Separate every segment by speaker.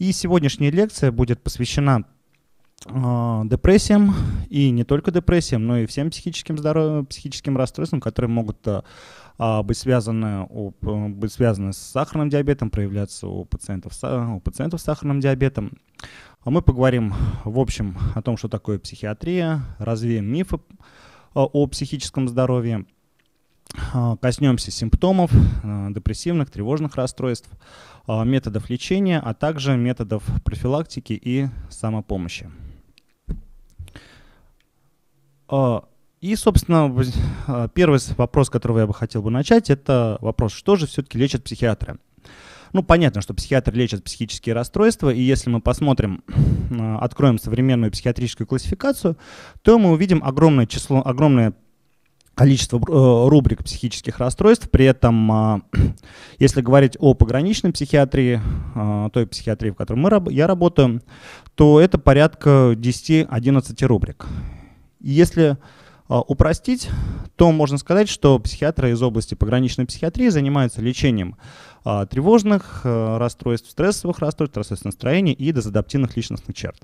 Speaker 1: И сегодняшняя лекция будет посвящена э, депрессиям и не только депрессиям, но и всем психическим здоровьем, психическим расстройствам, которые могут э, а, быть, связаны, у, э, быть связаны с сахарным диабетом, проявляться у пациентов, у пациентов с сахарным диабетом. А мы поговорим в общем о том, что такое психиатрия, развеем мифы э, о психическом здоровье – а, коснемся симптомов а, депрессивных, тревожных расстройств, а, методов лечения, а также методов профилактики и самопомощи. И, собственно, первый вопрос, который я бы хотел бы начать, это вопрос, что же все-таки лечат психиатры? Ну, понятно, что психиатры лечат психические расстройства, и если мы посмотрим, откроем современную психиатрическую классификацию, то мы увидим огромное число, огромное количество э, рубрик психических расстройств. При этом, а, если говорить о пограничной психиатрии, а, той психиатрии, в которой мы, я работаю, то это порядка 10-11 рубрик. Если а, упростить, то можно сказать, что психиатры из области пограничной психиатрии занимаются лечением тревожных э, расстройств, стрессовых расстройств, расстройств настроения и дезадаптивных личностных черт.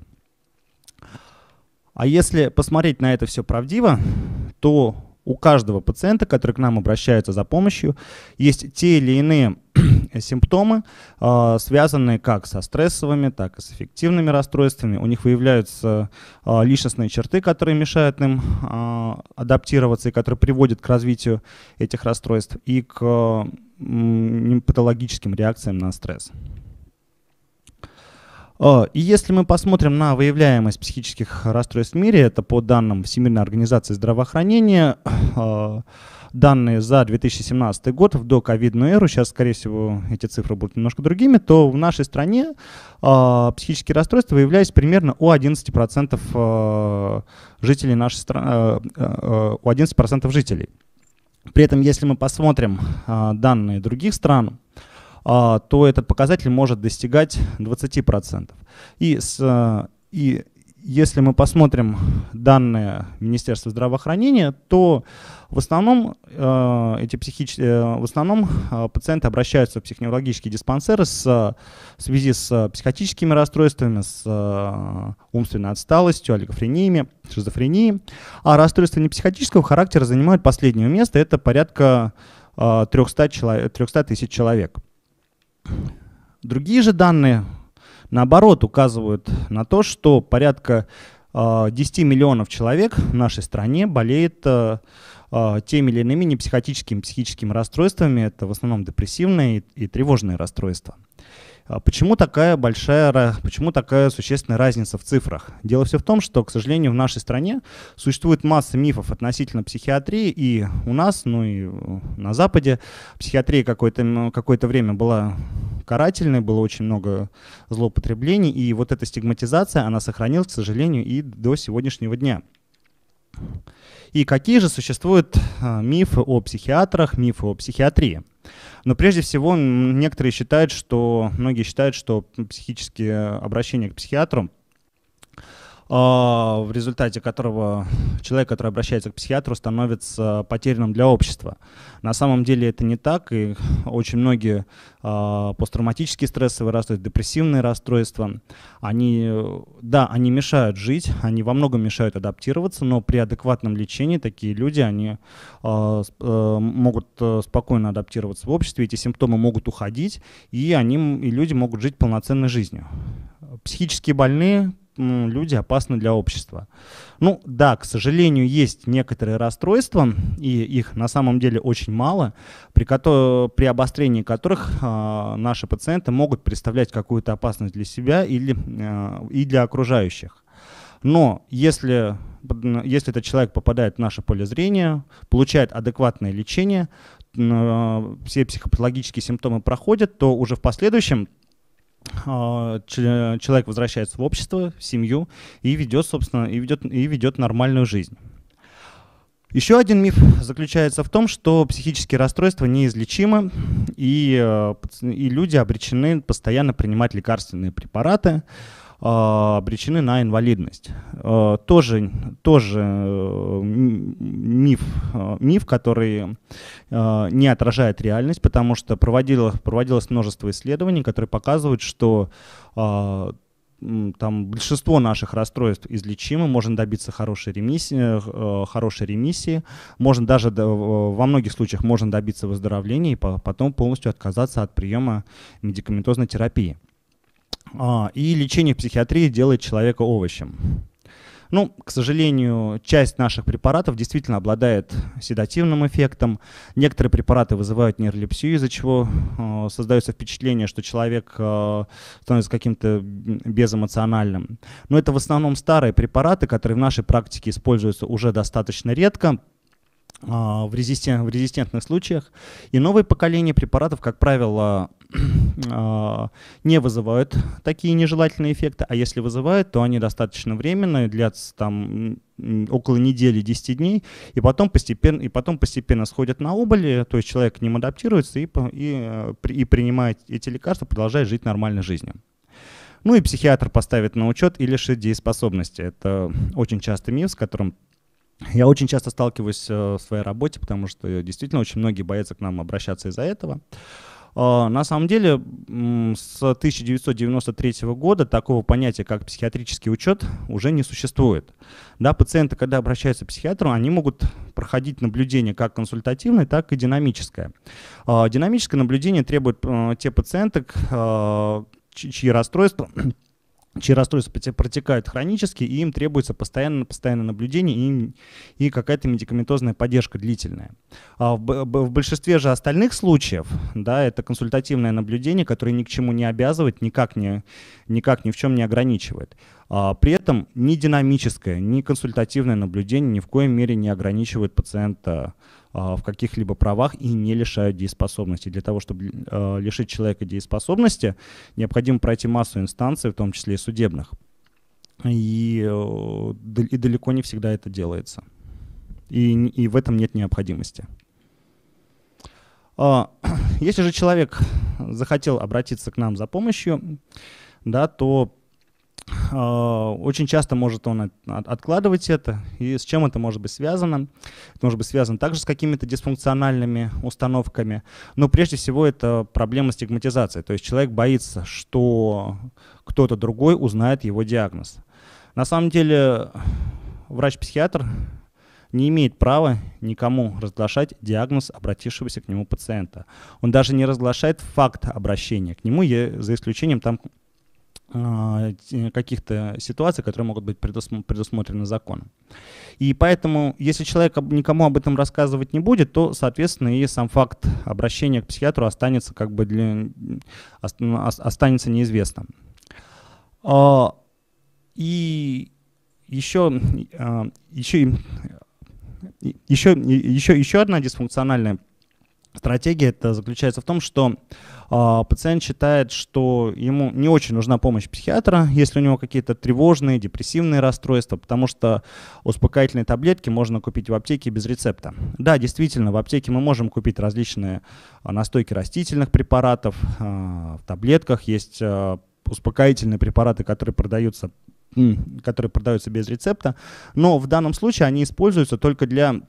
Speaker 1: А если посмотреть на это все правдиво, то у каждого пациента, который к нам обращается за помощью, есть те или иные симптомы, а, связанные как со стрессовыми, так и с эффективными расстройствами. У них выявляются а, личностные черты, которые мешают им а, адаптироваться и которые приводят к развитию этих расстройств и к патологическим реакциям на стресс. А, и если мы посмотрим на выявляемость психических расстройств в мире, это по данным Всемирной организации здравоохранения, а, данные за 2017 год, в доковидную эру, сейчас, скорее всего, эти цифры будут немножко другими, то в нашей стране а, психические расстройства выявлялись примерно у 11% э, жителей нашей страны, у 11% жителей. При этом, если мы посмотрим данные других стран, а, то этот показатель может достигать 20%. И, с, а, и если мы посмотрим данные Министерства здравоохранения, то в основном, э, эти психич... Э, в основном э, пациенты обращаются в психоневрологические диспансеры с, в связи с психотическими расстройствами, с э, умственной отсталостью, олигофрениями, шизофренией. А расстройства непсихотического характера занимают последнее место, это порядка 300, 300 тысяч человек. Другие же данные, наоборот, указывают на то, что порядка 10 а, миллионов человек в нашей стране болеет а, а, теми или иными непсихотическими психическими расстройствами. Это в основном депрессивные и, и тревожные расстройства. А почему такая большая, почему такая существенная разница в цифрах? Дело все в том, что, к сожалению, в нашей стране существует масса мифов относительно психиатрии, и у нас, ну и э, на Западе психиатрия какое-то какое время была карательной, было очень много злоупотреблений, и вот эта стигматизация, она сохранилась, к сожалению, и до сегодняшнего дня. И какие же существуют э, мифы о психиатрах, мифы о психиатрии? Но прежде всего некоторые считают, что, многие считают, что психические обращения к психиатру а, в результате которого человек, который обращается к психиатру, становится потерянным для общества. На самом деле это не так, и очень многие а, посттравматические стрессовые расстройства, депрессивные расстройства, они, да, они мешают жить, они во многом мешают адаптироваться, но при адекватном лечении такие люди, они а, э, могут э, спокойно адаптироваться в обществе, эти симптомы могут уходить, и, они, и люди могут жить полноценной жизнью. Психические больные люди опасны для общества. Ну да, к сожалению, есть некоторые расстройства, и их на самом деле очень мало, при, при обострении которых э, наши пациенты могут представлять какую-то опасность для себя или, э, и для окружающих. Но если, если этот человек попадает в наше поле зрения, получает адекватное лечение, э, все психопатологические симптомы проходят, то уже в последующем а, человек возвращается в общество, в семью и ведет, собственно, и ведет, и ведет нормальную жизнь. Еще один миф заключается в том, что психические расстройства неизлечимы, и, э, и люди обречены постоянно принимать лекарственные препараты, а, обречены на инвалидность. А, тоже, тоже э, миф, а, миф, который не отражает реальность, потому что проводилось проводилось множество исследований, которые показывают, что там большинство наших расстройств излечимы, можно добиться хорошей ремиссии, э, э, хорошей ремиссии, можно даже до, во многих случаях можно добиться выздоровления и потом полностью отказаться от приема медикаментозной терапии. А, и лечение в психиатрии делает человека овощем. Ну, к сожалению, часть наших препаратов действительно обладает седативным эффектом. Некоторые препараты вызывают нейролепсию, из-за чего э, создается впечатление, что человек э, становится каким-то безэмоциональным. Но это в основном старые препараты, которые в нашей практике используются уже достаточно редко. А, в, резистент, в резистентных случаях. И новые поколения препаратов, как правило, а, не вызывают такие нежелательные эффекты, а если вызывают, то они достаточно временные, длятся там около недели, 10 дней, и потом постепенно, и потом постепенно сходят на убыли, э, то есть человек к ним адаптируется и, и, э, и принимает эти лекарства, продолжает жить нормальной жизнью. Ну и психиатр поставит на учет и лишит дееспособности. Это очень частый миф, с которым я очень часто сталкиваюсь э, в своей работе, потому что действительно очень многие боятся к нам обращаться из-за этого. А, на самом деле, с 1993 года такого понятия, как психиатрический учет, уже не существует. Да, пациенты, когда обращаются к психиатру, они могут проходить наблюдение как консультативное, так и динамическое. А, динамическое наблюдение требует э, те пациенты, а, чьи расстройства чьи расстройства протекают хронически, и им требуется постоянно постоянное наблюдение и, и какая-то медикаментозная поддержка длительная. А в, в большинстве же остальных случаев, да, это консультативное наблюдение, которое ни к чему не обязывает, никак, не, никак ни в чем не ограничивает. А при этом ни динамическое, ни консультативное наблюдение ни в коей мере не ограничивает пациента а, в каких-либо правах и не лишают дееспособности. Для того, чтобы а, лишить человека дееспособности, необходимо пройти массу инстанций, в том числе и судебных. И, э, и далеко не всегда это делается. И, и в этом нет необходимости. А, если же человек захотел обратиться к нам за помощью, да, то а, очень часто может он откладывать это. И с чем это может быть связано? Это может быть связано также с какими-то дисфункциональными установками. Но прежде всего это проблема стигматизации. То есть человек боится, что кто-то другой узнает его диагноз. На самом деле врач-психиатр не имеет права никому разглашать диагноз обратившегося к нему пациента. Он даже не разглашает факт обращения к нему, за исключением там а, каких-то ситуаций, которые могут быть предусмотрены законом. И поэтому, если человек никому об этом рассказывать не будет, то, соответственно, и сам факт обращения к психиатру останется как бы для, останется неизвестным. А, и еще, а, еще, еще, еще, еще одна дисфункциональная стратегия это заключается в том, что а, пациент считает, что ему не очень нужна помощь психиатра, если у него какие-то тревожные, депрессивные расстройства, потому что успокоительные таблетки можно купить в аптеке без рецепта. Да, действительно, в аптеке мы можем купить различные а, настойки растительных препаратов, а, в таблетках есть успокоительные препараты, которые продаются которые продаются без рецепта, но в данном случае они используются только для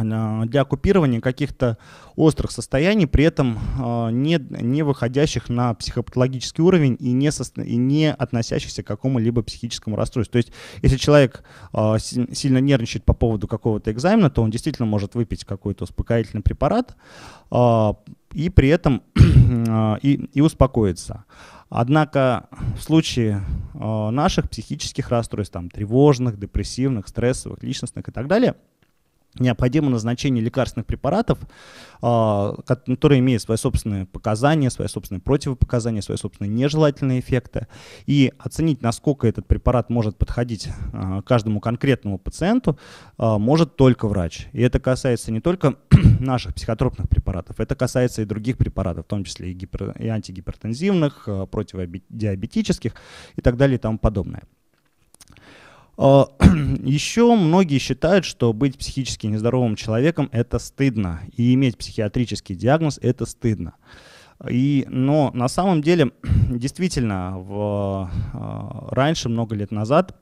Speaker 1: для купирования каких-то острых состояний, при этом а, не, не выходящих на психопатологический уровень и не, со, и не относящихся к какому-либо психическому расстройству. То есть если человек а, сильно нервничает по поводу какого-то экзамена, то он действительно может выпить какой-то успокоительный препарат а, и при этом и, и успокоиться. Однако в случае наших психических расстройств, там, тревожных, депрессивных, стрессовых, личностных и так далее – необходимо назначение лекарственных препаратов, а, которые имеют свои собственные показания, свои собственные противопоказания, свои собственные нежелательные эффекты, и оценить, насколько этот препарат может подходить а, каждому конкретному пациенту, а, может только врач. И это касается не только наших психотропных препаратов, это касается и других препаратов, в том числе и, гипер... и антигипертензивных, противодиабетических и так далее и тому подобное. А, Еще многие считают, что быть психически нездоровым человеком – это стыдно, и иметь психиатрический диагноз – это стыдно. И, но на самом деле, действительно, в, а, раньше, много лет назад,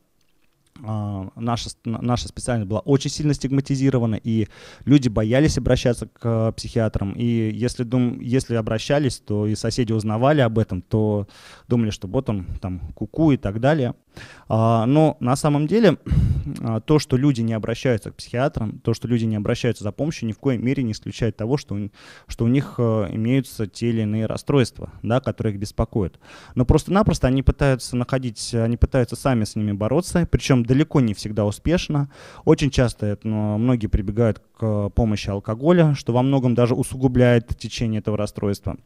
Speaker 1: а, наша, наша специальность была очень сильно стигматизирована, и люди боялись обращаться к психиатрам. И если, дум, если обращались, то и соседи узнавали об этом, то думали, что вот он там куку -ку и так далее – а, но на самом деле а, то, что люди не обращаются к психиатрам, то, что люди не обращаются за помощью, ни в коей мере не исключает того, что, у, что у них э, имеются те или иные расстройства, да, которые их беспокоят. Но просто-напросто они пытаются находить, они пытаются сами с ними бороться, причем далеко не всегда успешно. Очень часто это, ну, многие прибегают к э, помощи алкоголя, что во многом даже усугубляет течение этого расстройства.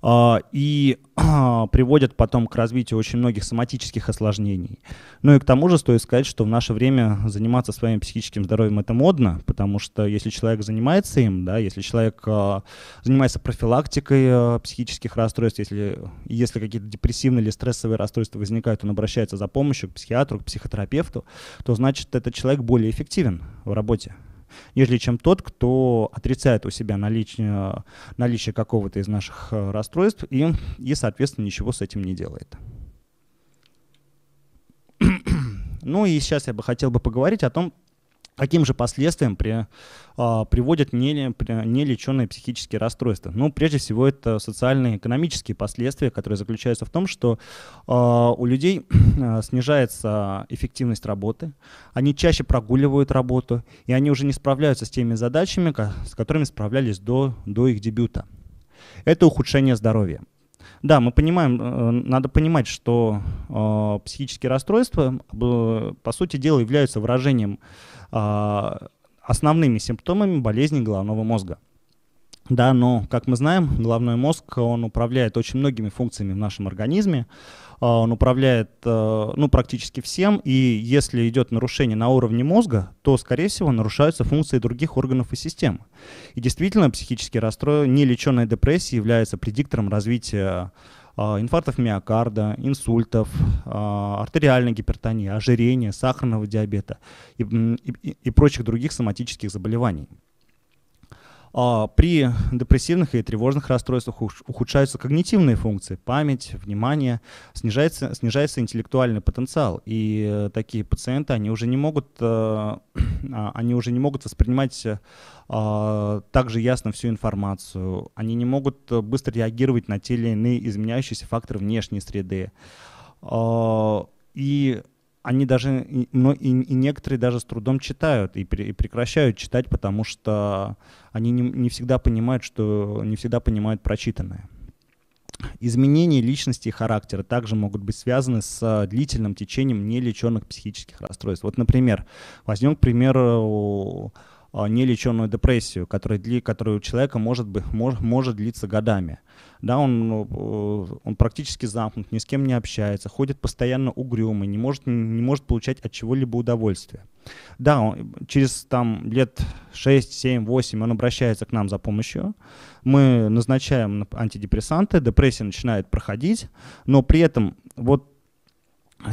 Speaker 1: А, и приводят потом к развитию очень многих соматических осложнений. Ну и к тому же стоит сказать, что в наше время заниматься своим психическим здоровьем это модно, потому что если человек занимается им, да, если человек а, занимается профилактикой а, психических расстройств, если, если какие-то депрессивные или стрессовые расстройства возникают, он обращается за помощью к психиатру, к психотерапевту, то значит этот человек более эффективен в работе нежели чем тот, кто отрицает у себя наличие, э, наличие какого-то из наших э, расстройств и, и, соответственно, ничего с этим не делает. Ну и сейчас я бы хотел бы поговорить о том, каким же последствиям при, а, приводят нелеченые не психические расстройства. Ну, прежде всего, это социально-экономические последствия, которые заключаются в том, что а, у людей а, снижается эффективность работы, они чаще прогуливают работу, и они уже не справляются с теми задачами, ко с которыми справлялись до, до их дебюта. Это ухудшение здоровья. Да, мы понимаем, э, надо понимать, что э, психические расстройства, э, по сути дела, являются выражением а, основными симптомами болезни головного мозга. Да, но, как мы знаем, головной мозг, он управляет очень многими функциями в нашем организме, а, он управляет, э, ну, практически всем, и если идет нарушение на уровне мозга, то, скорее всего, нарушаются функции других органов и систем. И действительно, психические расстройства, нелеченная депрессия является предиктором развития а, инфарктов миокарда, инсультов, а, артериальной гипертонии, ожирения, сахарного диабета и, и, и прочих других соматических заболеваний. А, при депрессивных и тревожных расстройствах ухудшаются когнитивные функции, память, внимание, снижается, снижается интеллектуальный потенциал. И э, такие пациенты, они уже не могут, э, а, они уже не могут воспринимать э, а, так же ясно всю информацию, они не могут быстро реагировать на те или иные изменяющиеся факторы внешней среды. И они даже, но и, и некоторые даже с трудом читают и, при, и прекращают читать, потому что они не, не всегда понимают, что не всегда понимают прочитанное. Изменения личности и характера также могут быть связаны с а, длительным течением нелеченных психических расстройств. Вот, например, возьмем, к примеру, а, нелеченную депрессию, которая, дли, которая у человека может, быть, может может длиться годами да, он, ну, э, он практически замкнут, ни с кем не общается, ходит постоянно угрюмый, не может, не может получать от чего-либо удовольствия. Да, он, через там лет 6, 7, 8 он обращается к нам за помощью. Мы назначаем антидепрессанты, депрессия начинает проходить, но при этом вот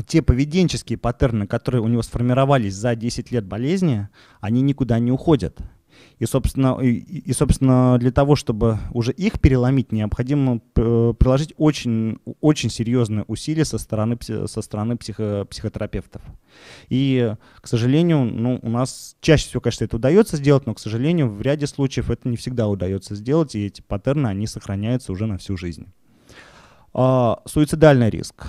Speaker 1: те поведенческие паттерны, которые у него сформировались за 10 лет болезни, они никуда не уходят. И, собственно, и, и, собственно, для того, чтобы уже их переломить, необходимо э, приложить очень, очень серьезные усилия со стороны, со стороны психо, психотерапевтов. И, к сожалению, ну, у нас чаще всего, конечно, это удается сделать, но, к сожалению, в ряде случаев это не всегда удается сделать, и эти паттерны, они сохраняются уже на всю жизнь. А, суицидальный риск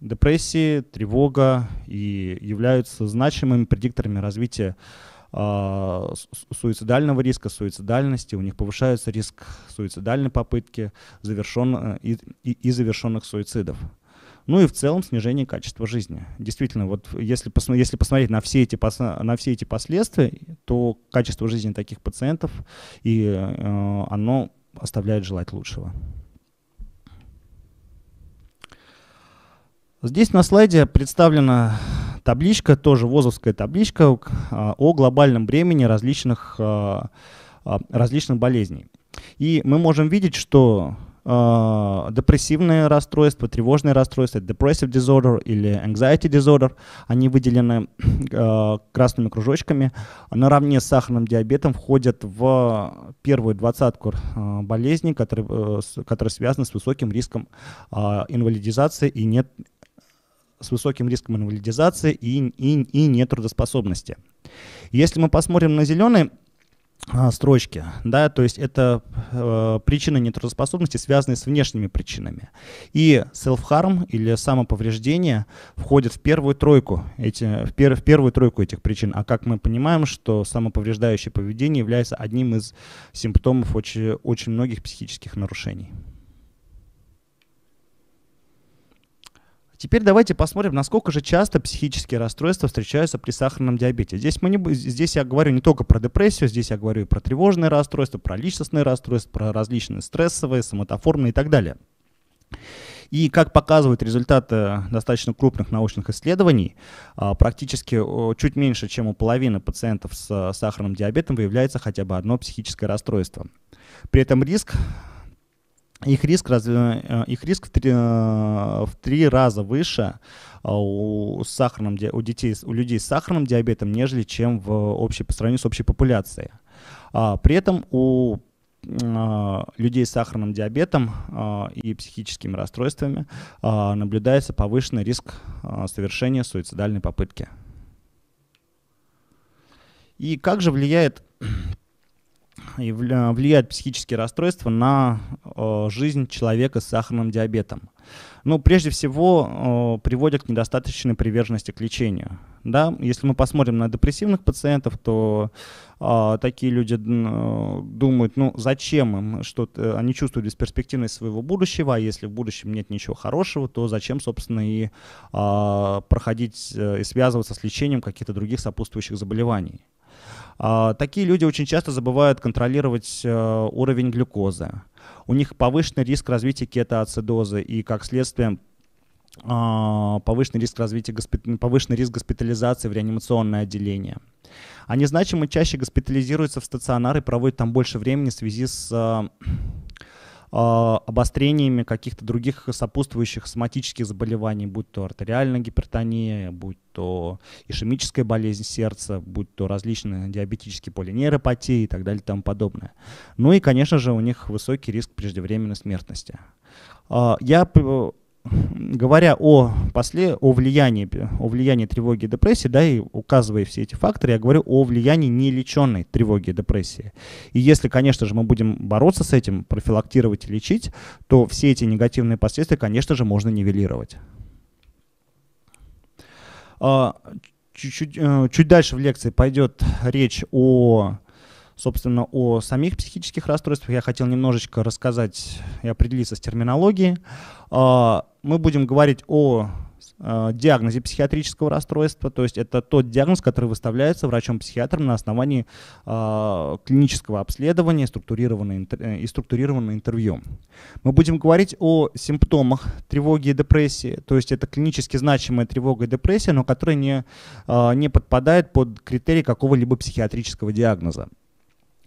Speaker 1: депрессии, тревога и являются значимыми предикторами развития а, суицидального риска, суицидальности, у них повышается риск суицидальной попытки завершен, э, и, и, и завершенных суицидов. Ну и в целом снижение качества жизни. Действительно, вот если, пос, если посмотреть на все, эти, на все эти последствия, то качество жизни таких пациентов и э, оно оставляет желать лучшего. Здесь на слайде представлена Табличка тоже ВОЗовская табличка э, о глобальном бремени различных, э, э, различных болезней. И мы можем видеть, что депрессивные расстройства, тревожные расстройства, depressive disorder или anxiety disorder, они выделены э, красными кружочками, наравне с сахарным диабетом входят в первую двадцатку э, болезней, которые, э, которые связаны с высоким риском э, инвалидизации и нет с высоким риском инвалидизации и, и, и нетрудоспособности. Если мы посмотрим на зеленые а, строчки, да, то есть это э, причины нетрудоспособности, связанные с внешними причинами. И self-harm или самоповреждение входит в первую тройку, эти, в, пер, в первую тройку этих причин. А как мы понимаем, что самоповреждающее поведение является одним из симптомов очень, очень многих психических нарушений. Теперь давайте посмотрим, насколько же часто психические расстройства встречаются при сахарном диабете. Здесь, мы не, здесь я говорю не только про депрессию, здесь я говорю и про тревожные расстройства, про личностные расстройства, про различные стрессовые, соматоформные и так далее. И как показывают результаты э, достаточно крупных научных исследований, а, практически чуть меньше, чем у половины пациентов с э, сахарным диабетом выявляется хотя бы одно психическое расстройство. При этом риск их риск, разве, э, их риск в, три, э, в три раза выше э, у, сахарным, у, детей, у людей с сахарным диабетом, нежели чем в общей, по сравнению с общей популяцией. А, при этом у людей с сахарным диабетом и психическими расстройствами наблюдается повышенный риск совершения суицидальной попытки. И как же влияет и э, влияют психические расстройства на э, жизнь человека с сахарным диабетом. Ну, прежде всего, э, приводят к недостаточной приверженности к лечению. Да? Если мы посмотрим на депрессивных пациентов, то э, такие люди думают, ну, зачем им что-то, они чувствуют бесперспективность своего будущего, а если в будущем нет ничего хорошего, то зачем, собственно, и э, проходить э, и связываться с лечением каких-то других сопутствующих заболеваний. А, такие люди очень часто забывают контролировать э, уровень глюкозы. У них повышенный риск развития кетоацидоза и, как следствие, а, повышенный риск развития, повышенный риск госпитализации в реанимационное отделение. Они значимо чаще госпитализируются в стационар и проводят там больше времени в связи с э, а, обострениями каких-то других сопутствующих соматических заболеваний, будь то артериальная гипертония, будь то ишемическая болезнь сердца, будь то различные диабетические полинейропатии и так далее и тому подобное. Ну и, конечно же, у них высокий риск преждевременной смертности. А, я говоря о, после, о, влиянии, о влиянии тревоги и депрессии, да, и указывая все эти факторы, я говорю о влиянии нелеченной тревоги и депрессии. И если, конечно же, мы будем бороться с этим, профилактировать и лечить, то все эти негативные последствия, конечно же, можно нивелировать. А, чуть-чуть, э, чуть дальше в лекции пойдет речь о Собственно, о самих психических расстройствах я хотел немножечко рассказать и определиться с терминологией. А, мы будем говорить о а, диагнозе психиатрического расстройства, то есть это тот диагноз, который выставляется врачом-психиатром на основании а, клинического обследования э, и структурированного интервью. Мы будем говорить о симптомах тревоги и депрессии, то есть это клинически значимая тревога и депрессия, но которая не, не подпадает под критерии какого-либо психиатрического диагноза.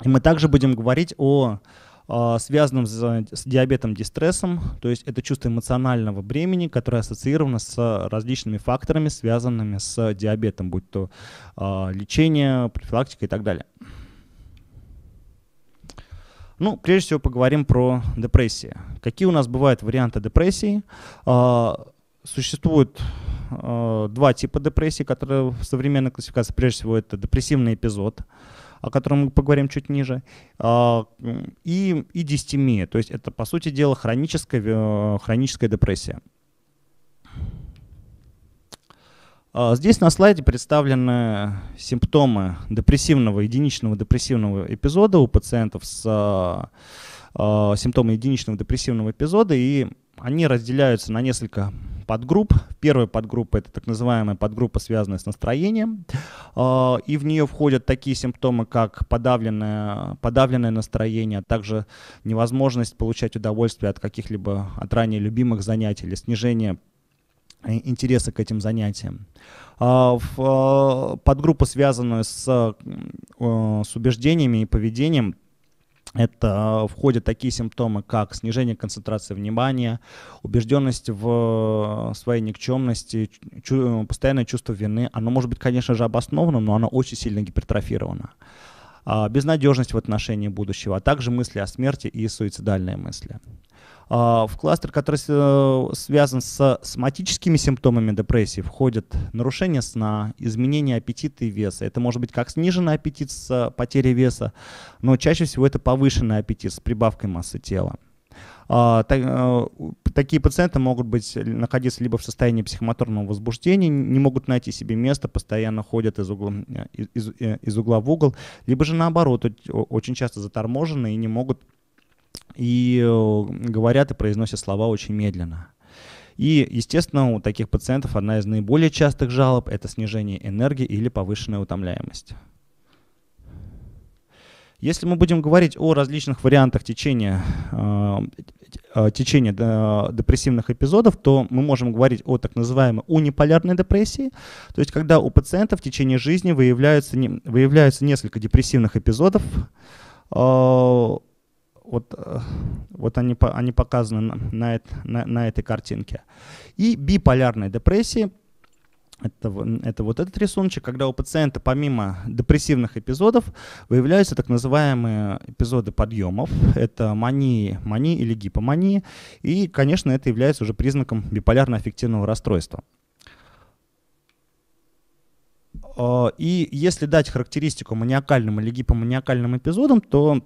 Speaker 1: И мы также будем говорить о а, связанным с, с диабетом дистрессом, то есть это чувство эмоционального бремени, которое ассоциировано с различными факторами, связанными с диабетом, будь то э, лечение, профилактика и так далее. Ну, прежде всего поговорим про депрессии. Какие у нас бывают варианты депрессии? Э, а, существует э, два типа депрессии, которые в современной классификации, прежде всего, это депрессивный эпизод, о котором мы поговорим чуть ниже, а, и, и дистемия. То есть это, по сути дела, хроническая, э, хроническая депрессия. А, здесь на слайде представлены симптомы депрессивного, единичного депрессивного эпизода у пациентов с а, симптомы единичного депрессивного эпизода и они разделяются на несколько подгрупп. Первая подгруппа – это так называемая подгруппа, связанная с настроением. А, и в нее входят такие симптомы, как подавленное, подавленное настроение, а также невозможность получать удовольствие от каких-либо от ранее любимых занятий или снижение э, интереса к этим занятиям. В а, а, подгруппу, связанную с, э, с убеждениями и поведением – это а, входят такие симптомы, как снижение концентрации внимания, убежденность в а, своей никчемности, чу э, постоянное чувство вины. Оно может быть, конечно же, обоснованным, но оно очень сильно гипертрофировано. А, безнадежность в отношении будущего, а также мысли о смерти и суицидальные мысли. А, в кластер, который э, связан с соматическими симптомами депрессии, входят нарушение сна, изменение аппетита и веса. Это может быть как сниженный аппетит с э, потерей веса, но чаще всего это повышенный аппетит с прибавкой массы тела. А, э, такие пациенты могут быть, находиться либо в состоянии психомоторного возбуждения, не могут найти себе место, постоянно ходят из угла, из, из угла в угол, либо же наоборот, очень часто заторможены и не могут и э, говорят и произносят слова очень медленно. И, естественно, у таких пациентов одна из наиболее частых жалоб – это снижение энергии или повышенная утомляемость. Если мы будем говорить о различных вариантах течения, э, э, течения депрессивных эпизодов, то мы можем говорить о так называемой униполярной депрессии, то есть когда у пациента в течение жизни выявляются, выявляются несколько депрессивных эпизодов, вот, э, вот они, они показаны на, на, на, на этой картинке. И биполярной депрессии, это, это вот этот рисуночек, когда у пациента помимо депрессивных эпизодов выявляются так называемые эпизоды подъемов, это мании, мании или гипомании, и, конечно, это является уже признаком биполярно-аффективного расстройства. Э, и если дать характеристику маниакальным или гипоманиакальным эпизодам, то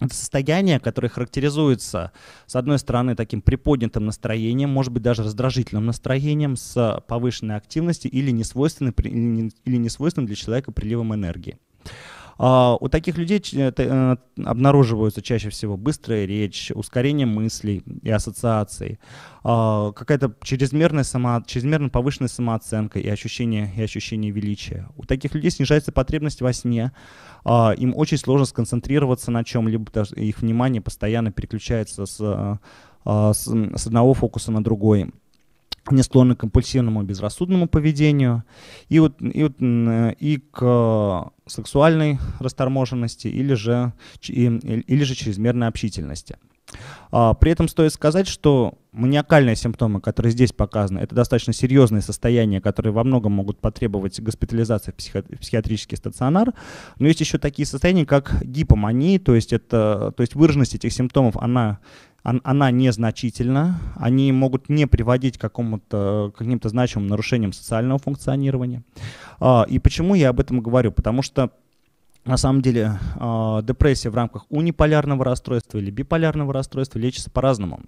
Speaker 1: это состояние, которое характеризуется, с одной стороны, таким приподнятым настроением, может быть, даже раздражительным настроением с повышенной активностью или несвойственным, или несвойственным для человека приливом энергии. А, у таких людей э, э, обнаруживаются чаще всего быстрая речь, ускорение мыслей и ассоциаций, а, какая-то чрезмерная само, чрезмерно повышенная самооценка и ощущение, и ощущение величия. У таких людей снижается потребность во сне, а, им очень сложно сконцентрироваться на чем-либо, их внимание постоянно переключается с, с, с одного фокуса на другой не склонны к компульсивному безрассудному поведению и, вот, и, вот, и к сексуальной расторможенности или же, или же чрезмерной общительности. А, при этом стоит сказать, что маниакальные симптомы, которые здесь показаны, это достаточно серьезные состояния, которые во многом могут потребовать госпитализации в, в психиатрический стационар. Но есть еще такие состояния, как гипомания, то есть, это, то есть выраженность этих симптомов, она она незначительна, они могут не приводить к, к каким-то значимым нарушениям социального функционирования. А, и почему я об этом говорю? Потому что на самом деле а, депрессия в рамках униполярного расстройства или биполярного расстройства лечится по-разному.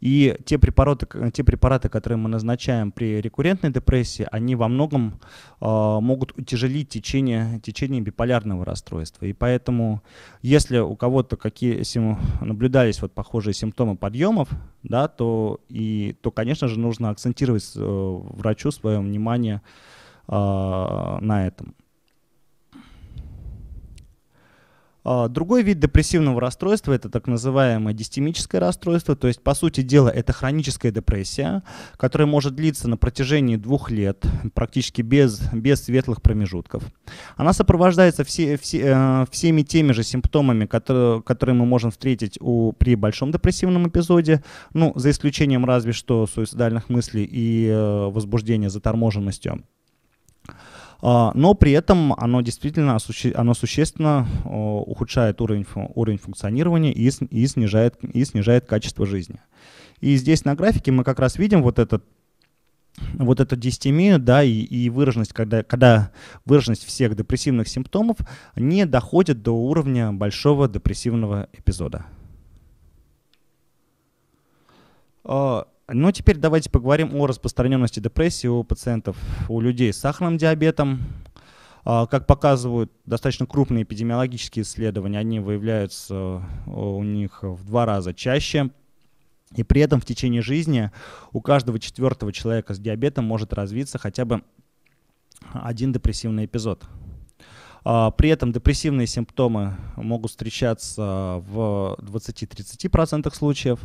Speaker 1: И те препараты, те препараты, которые мы назначаем при рекуррентной депрессии, они во многом э, могут утяжелить течение, течение биполярного расстройства. И поэтому, если у кого-то какие сим, наблюдались вот похожие симптомы подъемов, да, то, и, то, конечно же, нужно акцентировать э, врачу свое внимание э, на этом. А, другой вид депрессивного расстройства – это так называемое дистемическое расстройство, то есть, по сути дела, это хроническая депрессия, которая может длиться на протяжении двух лет, практически без, без светлых промежутков. Она сопровождается все, все, э, всеми теми же симптомами, которые, которые мы можем встретить у, при большом депрессивном эпизоде, ну, за исключением разве что суицидальных мыслей и э, возбуждения заторможенностью. А, но при этом оно действительно оно существенно ухудшает уровень, уровень функционирования и, и, снижает, и снижает качество жизни. И здесь на графике мы как раз видим вот этот вот эту дистемию, да, и, и выраженность, когда, когда выраженность всех депрессивных симптомов не доходит до уровня большого депрессивного эпизода. А, ну, теперь давайте поговорим о распространенности депрессии у пациентов, у людей с сахарным диабетом. А, как показывают достаточно крупные эпидемиологические исследования, они выявляются э, у них в два раза чаще. И при этом в течение жизни у каждого четвертого человека с диабетом может развиться хотя бы один депрессивный эпизод. А, при этом депрессивные симптомы могут встречаться в 20-30% случаев,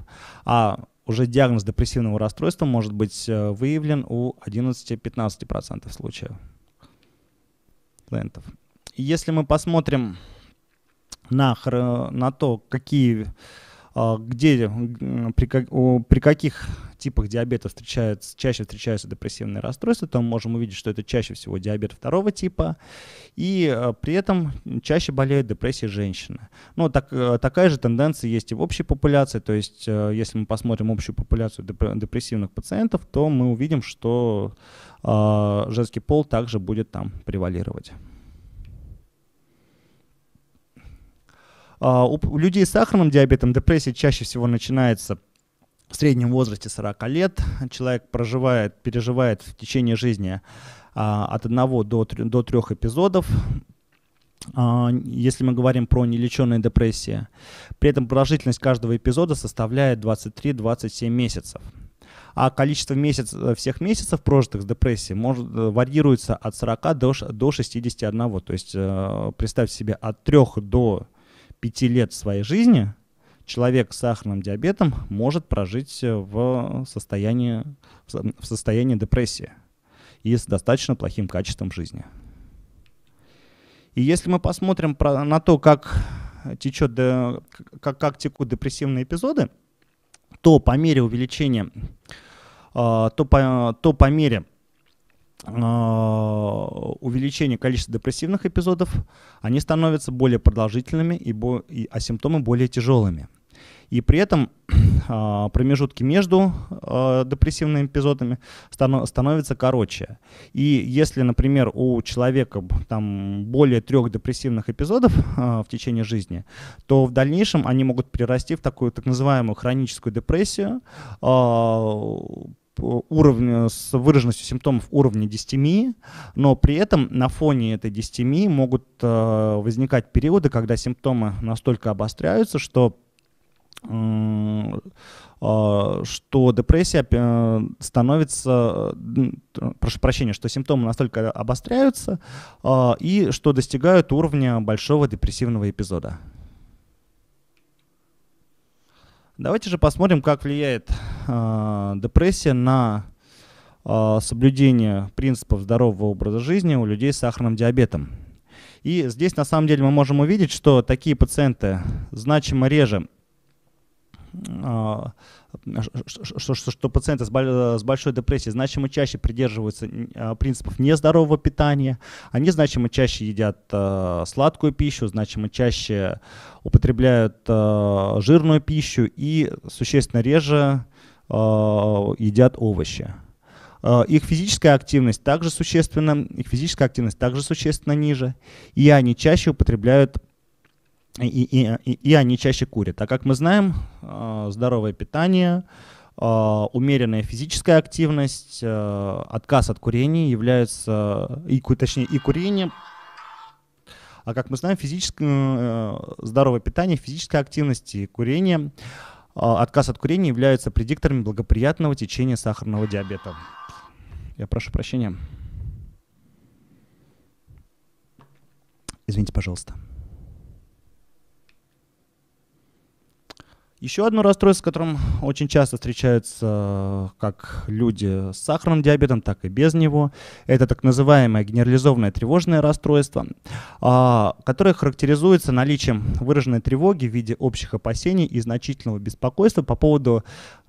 Speaker 1: а уже диагноз депрессивного расстройства может быть э, выявлен у 11-15% случаев клиентов. Если мы посмотрим на, на то, какие а где, при, при каких типах диабета встречаются, чаще встречаются депрессивные расстройства, то мы можем увидеть, что это чаще всего диабет второго типа, и а, при этом чаще болеют депрессией женщины. Но ну, так, э, такая же тенденция есть и в общей популяции, то есть э, если мы посмотрим общую популяцию депрессивных пациентов, то мы увидим, что а, женский пол также будет там превалировать. А, у людей с сахарным диабетом депрессия чаще всего начинается в среднем возрасте 40 лет. Человек проживает, переживает в течение жизни а, от 1 до 3, эпизодов а, если мы говорим про нелеченные депрессии. При этом продолжительность каждого эпизода составляет 23-27 месяцев. А количество месяц, всех месяцев, прожитых с депрессией, может, э, варьируется от 40 до, до 61. То есть э, представьте себе от 3 до Пяти лет своей жизни человек с сахарным диабетом может прожить э, в состоянии, в состоянии депрессии и с достаточно плохим качеством жизни. И если мы посмотрим про, на то, как, течет, как, как текут депрессивные эпизоды, то по мере увеличения, э, то по, то по мере Э, увеличение количества депрессивных эпизодов, они становятся более продолжительными, и, бо и, а симптомы более тяжелыми. И при этом э, промежутки между э, депрессивными эпизодами станов становятся короче. И если, например, у человека там, более трех депрессивных эпизодов э, в течение жизни, то в дальнейшем они могут перерасти в такую так называемую хроническую депрессию, э, Э, уровня, с выраженностью симптомов уровня дистемии, но при этом на фоне этой дистемии могут э, возникать периоды, когда симптомы настолько обостряются, что э, что депрессия становится, прошу прощения, что симптомы настолько обостряются и что достигают уровня большого депрессивного эпизода. Давайте же посмотрим, как влияет э, депрессия на э, соблюдение принципов здорового образа жизни у людей с сахарным диабетом. И здесь на самом деле мы можем увидеть, что такие пациенты значимо реже э, что, что, что пациенты с большой депрессией значимо чаще придерживаются э, принципов нездорового питания, они значимо чаще едят э, сладкую пищу, значимо чаще употребляют жирную пищу и существенно реже Э, едят овощи. Э, их физическая активность также существенно, их физическая активность также существенно ниже, и они чаще употребляют и, и, и, и они чаще курят. Так как мы знаем, э, здоровое питание, умеренная физическая активность, отказ от курения являются, и, точнее, и курение а как мы знаем, физическое, здоровое питание, физическая активность и курение а, отказ от курения являются предикторами благоприятного течения сахарного диабета. Я прошу прощения. Извините, пожалуйста. Еще одно расстройство, с которым очень часто встречаются как люди с сахарным диабетом, так и без него, это так называемое генерализованное тревожное расстройство, а, которое характеризуется наличием выраженной тревоги в виде общих опасений и значительного беспокойства по поводу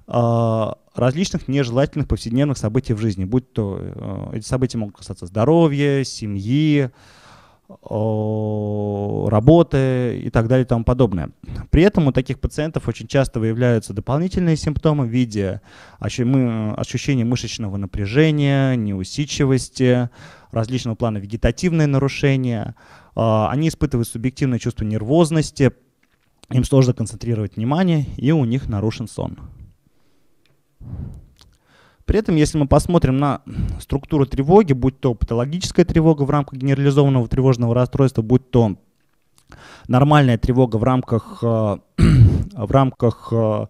Speaker 1: а, различных нежелательных повседневных событий в жизни, будь то э, эти события могут касаться здоровья, семьи, работы и так далее и тому подобное. При этом у таких пациентов очень часто выявляются дополнительные симптомы в виде ощущения мышечного напряжения, неусидчивости, различного плана вегетативные нарушения. А, они испытывают субъективное чувство нервозности, им сложно концентрировать внимание, и у них нарушен сон. При этом, если мы посмотрим на структуру тревоги, будь то патологическая тревога в рамках генерализованного тревожного расстройства, будь то нормальная тревога в рамках, э, в рамках э,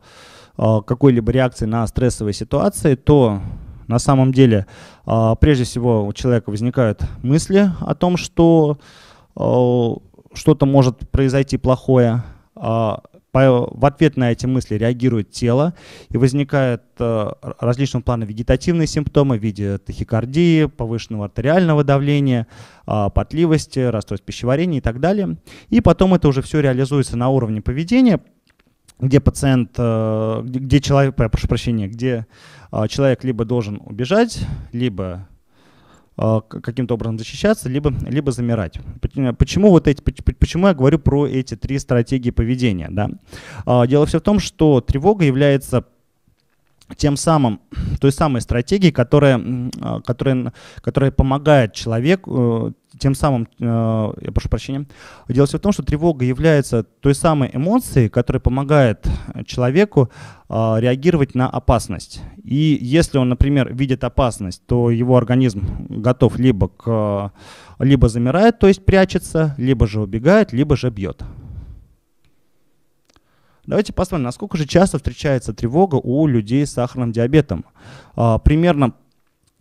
Speaker 1: э, какой-либо реакции на стрессовые ситуации, то на самом деле прежде всего у человека возникают мысли о том, что что-то может произойти плохое, а по, в ответ на эти мысли реагирует тело, и возникают э, различного плана вегетативные симптомы в виде тахикардии, повышенного артериального давления, э, потливости, расстройств пищеварения и так далее. И потом это уже все реализуется на уровне поведения, где пациент, э, где человек, прошу прощения, где а, человек либо должен убежать, либо а, каким-то образом защищаться, либо, либо замирать. Э, почему, вот эти, почему я говорю про эти три стратегии поведения? Да? А, дело все в том, что тревога является тем самым, той самой стратегией, которая, а, которая, которая помогает человеку, э, тем самым, э, я прошу прощения, дело все в том, что тревога является той самой эмоцией, которая помогает человеку э, реагировать на опасность. И если он, например, видит опасность, то его организм готов либо, к, либо замирает, то есть прячется, либо же убегает, либо же бьет. Давайте посмотрим, насколько же часто встречается тревога у людей с сахарным диабетом. Э, примерно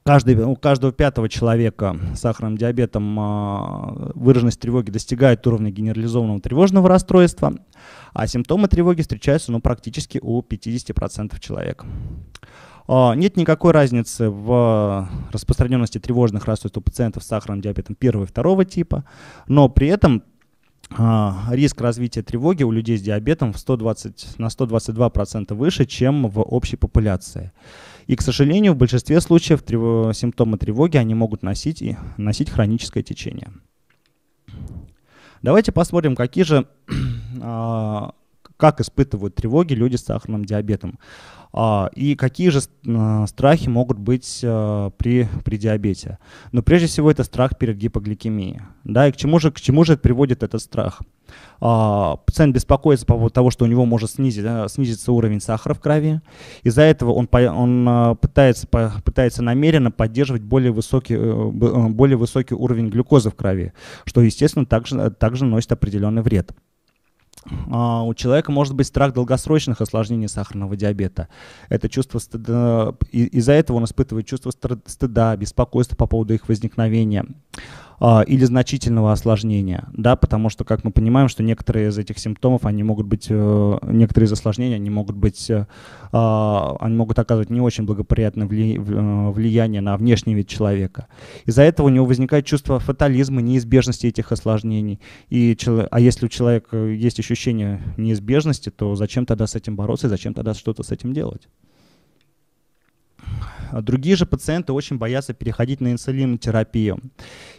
Speaker 1: Каждый, у каждого пятого человека с сахарным диабетом э, выраженность тревоги достигает уровня генерализованного тревожного расстройства, а симптомы тревоги встречаются ну, практически у 50% человек. А, нет никакой разницы в распространенности тревожных расстройств у пациентов с сахарным диабетом первого и второго типа, но при этом а, риск развития тревоги у людей с диабетом в 120, на 122% выше, чем в общей популяции. И, к сожалению, в большинстве случаев трев... симптомы тревоги они могут носить, и... носить хроническое течение. Давайте посмотрим, какие же а, как испытывают тревоги люди с сахарным диабетом. А, и какие же э, страхи могут быть э, при, при диабете? Но прежде всего это страх перед гипогликемией. Да, и к чему же, к чему же приводит этот страх? А, пациент беспокоится по поводу того, что у него может снизить, снизиться уровень сахара в крови. Из-за этого он, он э, пытается, пытается намеренно поддерживать более высокий, более высокий уровень глюкозы в крови, что, естественно, также, также носит определенный вред. А, у человека может быть страх долгосрочных осложнений сахарного диабета. Это чувство стыда, из-за этого он испытывает чувство стыда, беспокойство по поводу их возникновения. А, или значительного осложнения, да, потому что, как мы понимаем, что некоторые из этих симптомов, они могут быть, э, некоторые из осложнений, они могут быть, э, а, они могут оказывать не очень благоприятное э, влияние на внешний вид человека. Из-за этого у него возникает чувство фатализма, неизбежности этих осложнений. И, а если у человека есть ощущение неизбежности, то зачем тогда с этим бороться и зачем тогда что-то с этим делать? А другие же пациенты очень боятся переходить на инсулинную терапию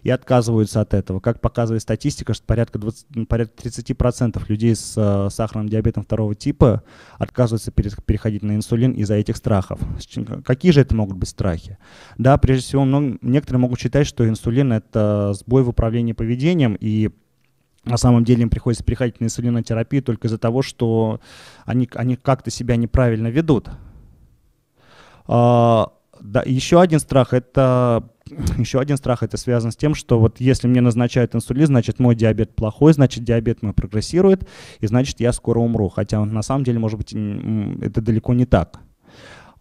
Speaker 1: и отказываются от этого. Как показывает статистика, что порядка, 20, ну, порядка 30% людей с э, сахарным диабетом второго типа отказываются перед, переходить на инсулин из-за этих страхов. Какие же это могут быть страхи? Да, прежде всего, много, некоторые могут считать, что инсулин – это сбой в управлении поведением и на самом деле им приходится приходить на инсулинотерапию только из-за того, что они, они как-то себя неправильно ведут. А, да, еще один страх это еще один страх это связан с тем, что вот если мне назначают инсулин, значит мой диабет плохой, значит диабет мой прогрессирует, и значит я скоро умру. Хотя на самом деле, может быть, это далеко не так.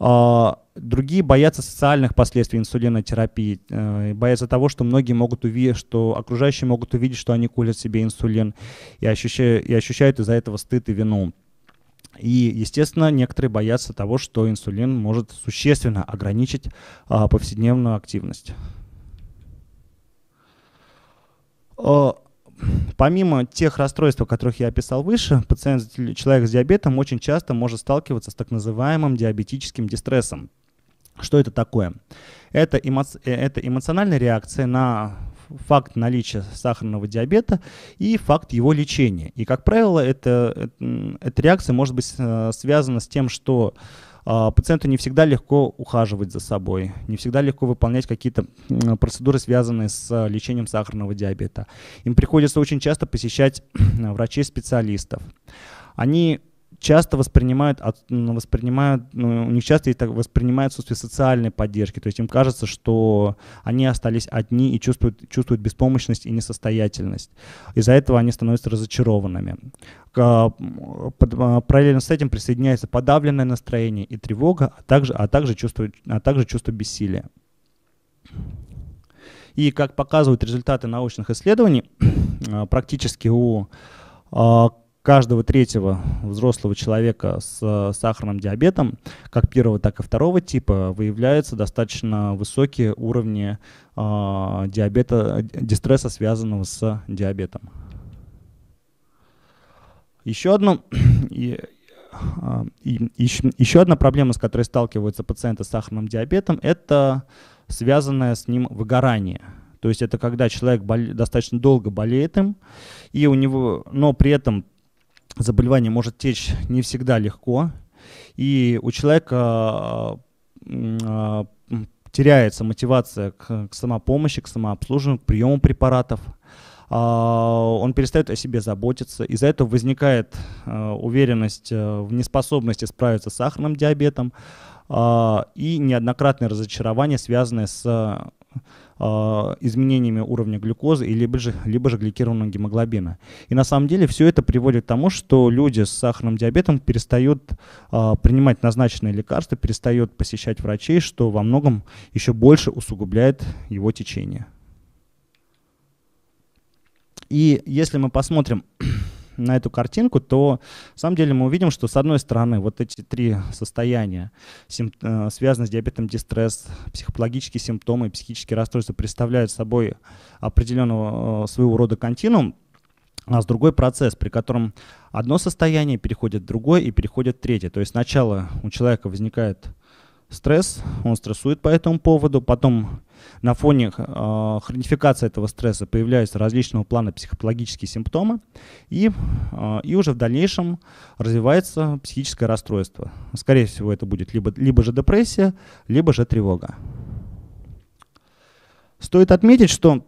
Speaker 1: А, другие боятся социальных последствий инсулинотерапии, э, боятся того, что многие могут увидеть, что окружающие могут увидеть, что они кулят себе инсулин, и, ощущают, и ощущают из-за этого стыд и вину. И, естественно, некоторые боятся того, что инсулин может существенно ограничить а, повседневную активность. А, помимо тех расстройств, о которых я описал выше, пациент, человек с диабетом очень часто может сталкиваться с так называемым диабетическим дистрессом. Что это такое? Это, эмо, э, это эмоциональная реакция на факт наличия сахарного диабета и факт его лечения. И, как правило, это, э, эта реакция может быть э, связана с тем, что а, пациенту не всегда легко ухаживать за собой, не всегда легко выполнять какие-то процедуры, связанные с э, лечением сахарного диабета. Им приходится очень часто посещать врачей-специалистов. Они часто воспринимают, воспринимают ну, у них часто есть так, воспринимают отсутствие социальной поддержки, то есть им кажется, что они остались одни и чувствуют, чувствуют беспомощность и несостоятельность. Из-за этого они становятся разочарованными. К, под, а, параллельно с этим присоединяется подавленное настроение и тревога, а также, а также, чувство, а также чувство бессилия. И как показывают результаты научных исследований, а, практически у а, каждого третьего взрослого человека с э, сахарным диабетом, как первого, так и второго типа, выявляются достаточно высокие уровни э, диабета, дистресса, связанного с диабетом. Еще одно и, а, и, еще, еще одна проблема, с которой сталкиваются пациенты с сахарным диабетом, это связанное с ним выгорание. То есть это когда человек бол... достаточно долго болеет им, и у него, но при этом заболевание может течь не всегда легко, и у человека а, а, теряется мотивация к, к самопомощи, к самообслуживанию, к приему препаратов. А, он перестает о себе заботиться. Из-за этого возникает уверенность э, в неспособности справиться с сахарным диабетом и неоднократное разочарование, связанное с Э, изменениями уровня глюкозы или либо же, либо же гликированного гемоглобина. И на самом деле все это приводит к тому, что люди с сахарным диабетом перестают э, принимать назначенные лекарства, перестают посещать врачей, что во многом еще больше усугубляет его течение. И если мы посмотрим на эту картинку, то на самом деле мы увидим, что с одной стороны вот эти три состояния, сим, э, связанные с диабетом дистресс, психологические симптомы психические расстройства представляют собой определенного э, своего рода континуум, а с другой процесс, при котором одно состояние переходит в другое и переходит в третье. То есть сначала у человека возникает стресс, он стрессует по этому поводу, потом на фоне э, хронификации этого стресса появляются различного плана психологические симптомы, и, э, и уже в дальнейшем развивается психическое расстройство. Скорее всего, это будет либо, либо же депрессия, либо же тревога. Стоит отметить, что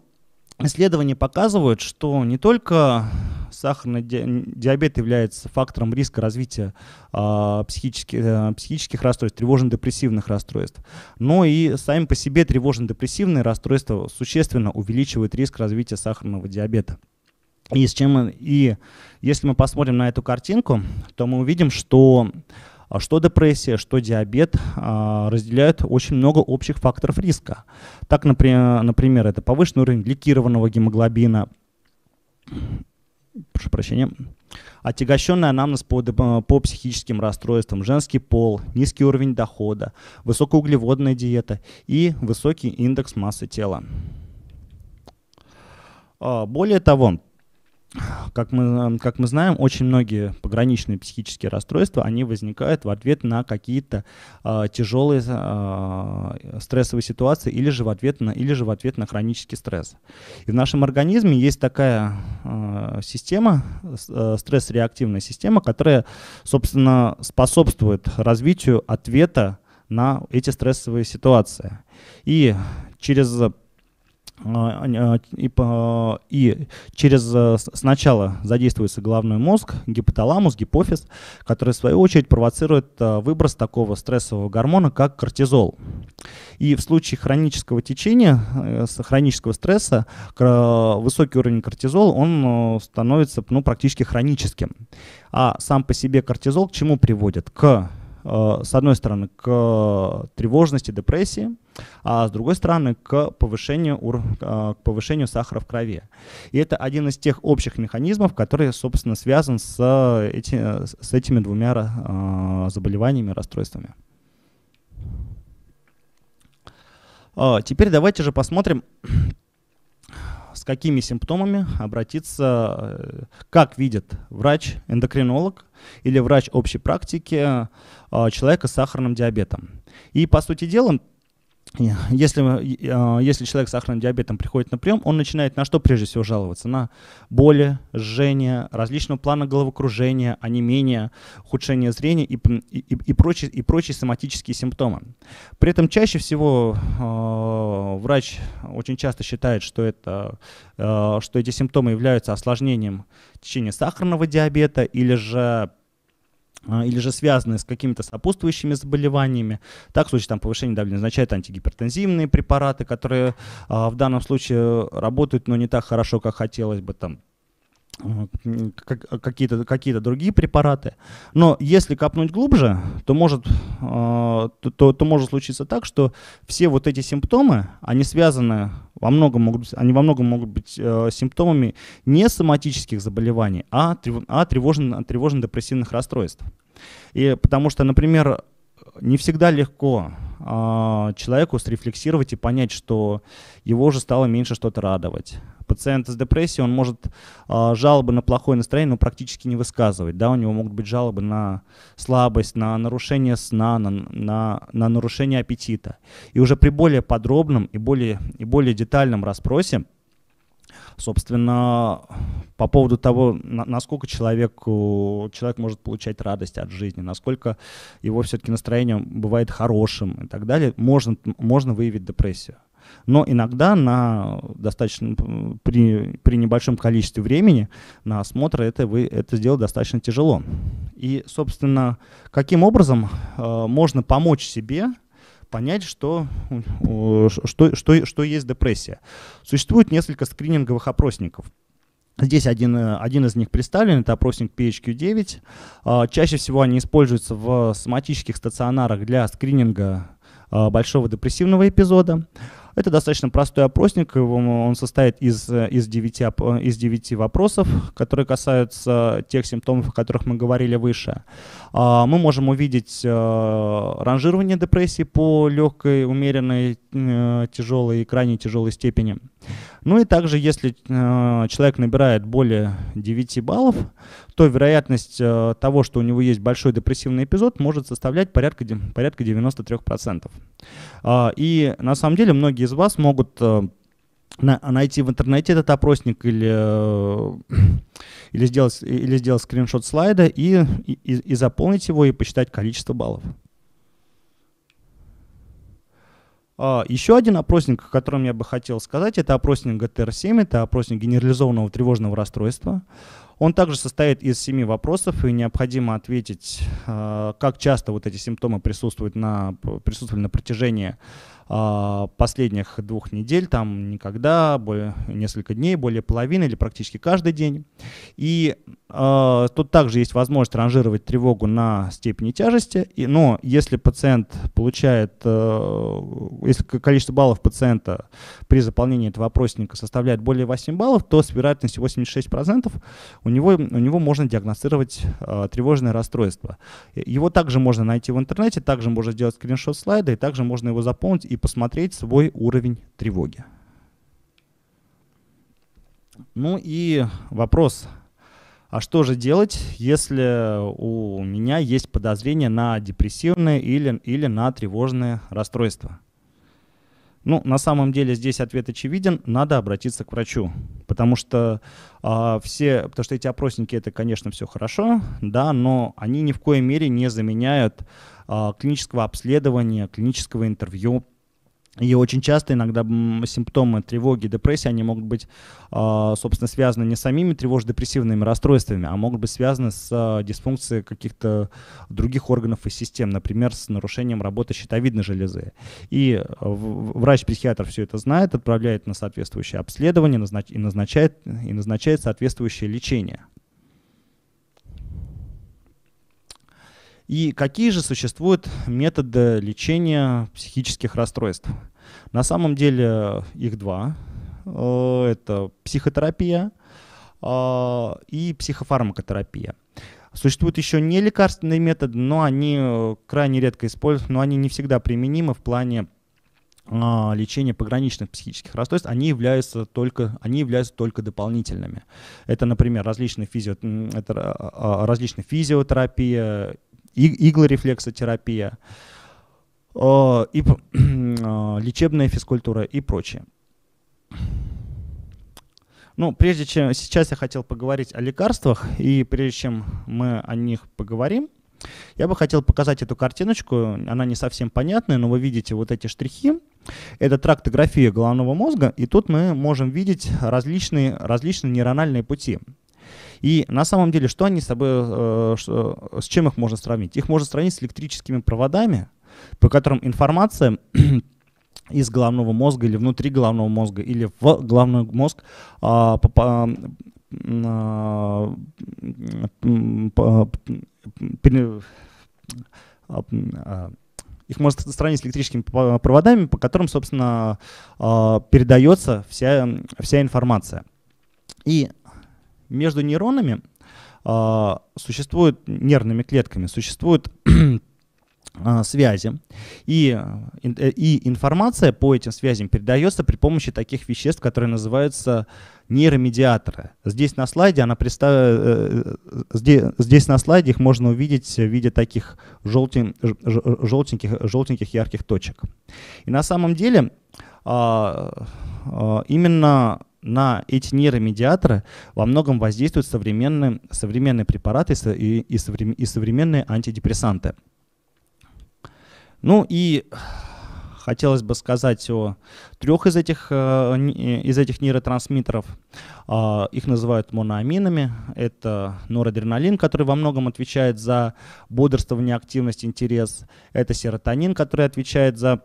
Speaker 1: исследования показывают, что не только сахарный диабет является фактором риска развития э, а, психических, э, психических расстройств, тревожно-депрессивных расстройств, но и сами по себе тревожно-депрессивные расстройства существенно увеличивают риск развития сахарного диабета. И, с чем, и если мы посмотрим на эту картинку, то мы увидим, что а что депрессия, что диабет а, разделяют очень много общих факторов риска. Так, например, например, это повышенный уровень гликированного гемоглобина, прошу прощения, отягощенный анамнез по, по психическим расстройствам, женский пол, низкий уровень дохода, высокоуглеводная диета и высокий индекс массы тела. А, более того, как мы, как мы знаем, очень многие пограничные психические расстройства, они возникают в ответ на какие-то э, а, тяжелые э, а, стрессовые ситуации или же, в ответ на, или же в ответ на хронический стресс. И в нашем организме есть такая э, система, э, стресс-реактивная система, которая, собственно, способствует развитию ответа на эти стрессовые ситуации. И через а, а, и, и через э, сначала задействуется головной мозг, гипоталамус, гипофиз, который в свою очередь провоцирует э, выброс такого стрессового гормона, как кортизол. И в случае хронического течения, э, хронического стресса, высокий уровень кортизола, он становится ну, практически хроническим. А сам по себе кортизол к чему приводит? К Э, с одной стороны, к тревожности, депрессии, а с другой стороны, к повышению, э, к повышению сахара в крови. И это один из тех общих механизмов, который, собственно, связан с, э, эти, с этими двумя заболеваниями, расстройствами. Теперь давайте же посмотрим, с какими симптомами обратиться, э, как видит врач-эндокринолог или врач общей практики э, человека с сахарным диабетом. И, по сути дела, если, а, если человек с сахарным диабетом приходит на прием, он начинает на что прежде всего жаловаться? На боли, жжение, различного плана головокружения, онемения, ухудшение зрения и, и, и, прочие, и прочие соматические симптомы. При этом чаще всего э, врач очень часто считает, что, это, э, что эти симптомы являются осложнением течения сахарного диабета или же а, или же связанные с какими-то сопутствующими заболеваниями. Так, в случае там, повышения давления означает антигипертензивные препараты, которые а, в данном случае работают, но не так хорошо, как хотелось бы. Там, а, какие-то какие другие препараты. Но если копнуть глубже, то может, а, то, то, то может случиться так, что все вот эти симптомы, они связаны во многом могут, они во многом могут быть э, симптомами не соматических заболеваний, а, а тревожно, тревожно-депрессивных расстройств. И потому что, например, не всегда легко а, человеку срефлексировать и понять, что его уже стало меньше что-то радовать. Пациент с депрессией, он может а, жалобы на плохое настроение, но практически не высказывать. Да, у него могут быть жалобы на слабость, на нарушение сна, на, на, на нарушение аппетита. И уже при более подробном и более, и более детальном расспросе Собственно, по поводу того, насколько человек, человек может получать радость от жизни, насколько его все-таки настроение бывает хорошим и так далее, можно, можно выявить депрессию. Но иногда на достаточно, при, при небольшом количестве времени на осмотр это, вы, это сделать достаточно тяжело. И, собственно, каким образом э, можно помочь себе понять, что, что, что, что есть депрессия. Существует несколько скрининговых опросников. Здесь один, э, один из них представлен, это опросник PHQ-9. А, чаще всего они используются в соматических стационарах для скрининга а, большого депрессивного эпизода. Это достаточно простой опросник, он состоит из, э, из, 9, э, из 9 вопросов, которые касаются тех симптомов, о которых мы говорили выше. А, мы можем увидеть э, ранжирование депрессии по легкой, умеренной, тяжелой и крайне тяжелой степени. Ну и также, если э, человек набирает более 9 баллов, то вероятность э, того, что у него есть большой депрессивный эпизод, может составлять порядка, порядка 93%. Э, а, и на самом деле многие из вас могут... Э, на, найти в интернете этот опросник или, э, или, сделать, или сделать скриншот слайда и, и, и заполнить его и посчитать количество баллов. А, Еще один опросник, о котором я бы хотел сказать, это опросник ГТР-7, это опросник генерализованного тревожного расстройства. Он также состоит из семи вопросов, и необходимо ответить, а, как часто вот эти симптомы присутствуют на, присутствовали на протяжении а, последних двух недель, там никогда, более, несколько дней, более половины или практически каждый день. И э, тут также есть возможность ранжировать тревогу на степени тяжести, и, но если пациент получает, э, если количество баллов пациента при заполнении этого опросника составляет более 8 баллов, то с вероятностью 86% у него, у него можно диагностировать э, тревожное расстройство. Его также можно найти в интернете, также можно сделать скриншот слайда, и также можно его заполнить и посмотреть свой уровень тревоги. Ну и вопрос, а что же делать, если у меня есть подозрение на депрессивное или, или на тревожное расстройство? Ну, на самом деле здесь ответ очевиден, надо обратиться к врачу, потому что а, все, потому что эти опросники, это, конечно, все хорошо, да, но они ни в коей мере не заменяют а, клинического обследования, клинического интервью и очень часто иногда симптомы тревоги, депрессии, они могут быть, а, собственно, связаны не с самими тревожно-депрессивными расстройствами, а могут быть связаны с а, дисфункцией каких-то других органов и систем, например, с нарушением работы щитовидной железы. И э, врач-психиатр все это знает, отправляет на соответствующее обследование и назначает, и назначает соответствующее лечение. И какие же существуют методы лечения психических расстройств? На самом деле э, их два. Э, это психотерапия э, и психофармакотерапия. Существуют еще не лекарственные методы, но они крайне редко используются, но они не всегда применимы в плане лечения пограничных психических расстройств, они являются только, они являются только дополнительными. Это, например, различные, физио, это, различные физиотерапия Э, и, иглорефлексотерапия, и, э, лечебная физкультура и прочее. Ну, прежде чем сейчас я хотел поговорить о лекарствах, и прежде чем мы о них поговорим, я бы хотел показать эту картиночку. Она не совсем понятная, но вы видите вот эти штрихи. Это трактография головного мозга, и тут мы можем видеть различные, различные нейрональные пути. И на самом деле, что они с собой, э, что, с чем их можно сравнить? Их можно сравнить с электрическими проводами, по которым информация из головного мозга или внутри головного мозга или в головной мозг а, по, по, а, по, а, а, их можно сравнить с электрическими проводами, по которым, собственно, а, передается вся, вся информация. И между нейронами э, существуют нервными клетками, существуют а, связи. И, и информация по этим связям передается при помощи таких веществ, которые называются нейромедиаторы. Здесь на слайде, она представ... Э, э, здесь, здесь на слайде их можно увидеть в виде таких желтен... желтеньких, желтеньких ярких точек. И на самом деле а, именно на эти нейромедиаторы во многом воздействуют современные, современные препараты и, и, соврем, и современные антидепрессанты. Ну и хотелось бы сказать о трех из этих, э, из этих нейротрансмиттеров. А, их называют моноаминами. Это норадреналин, который во многом отвечает за бодрствование, активность, интерес. Это серотонин, который отвечает за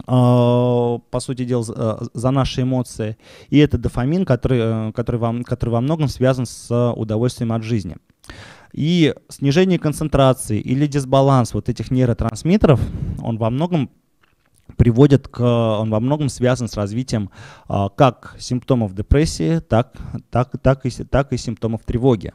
Speaker 1: Э, по сути дела, э, за наши эмоции. И это дофамин, который, э, который, вам, который во многом связан с удовольствием от жизни. И снижение концентрации или дисбаланс вот этих нейротрансмиттеров, он во многом приводит к, он во многом связан с развитием как симптомов депрессии, так, так, так, и, так и симптомов тревоги.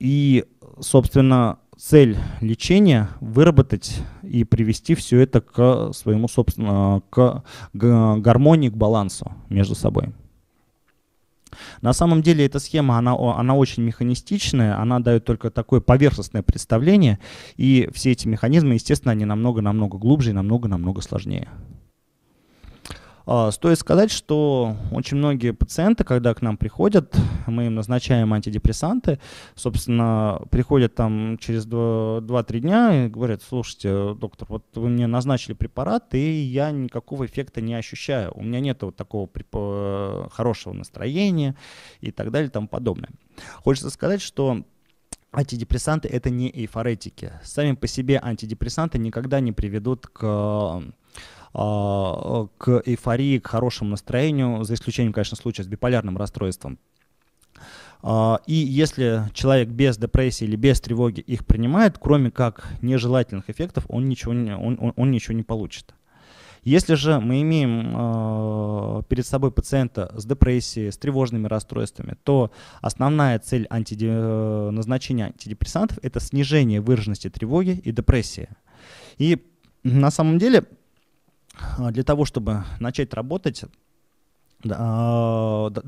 Speaker 1: и, собственно, цель лечения выработать и привести все это к своему собственно к гармонии, к балансу между собой. На самом деле эта схема, она, она очень механистичная, она дает только такое поверхностное представление, и все эти механизмы, естественно, они намного-намного глубже и намного-намного сложнее. А, стоит сказать, что очень многие пациенты, когда к нам приходят, мы им назначаем антидепрессанты, собственно, приходят там через 2-3 дня и говорят, слушайте, доктор, вот вы мне назначили препарат, и я никакого эффекта не ощущаю, у меня нет вот такого хорошего настроения и так далее и тому подобное. Хочется сказать, что антидепрессанты это не эйфоретики. Сами по себе антидепрессанты никогда не приведут к а, к эйфории, к хорошему настроению, за исключением, конечно, случая с биполярным расстройством. А, и если человек без депрессии или без тревоги их принимает, кроме как нежелательных эффектов, он ничего не, он, он, он ничего не получит. Если же мы имеем э, перед собой пациента с депрессией, с тревожными расстройствами, то основная цель антиде... Э, назначения антидепрессантов – это снижение выраженности тревоги и депрессии. И на самом деле а, для того, чтобы начать работать, а, для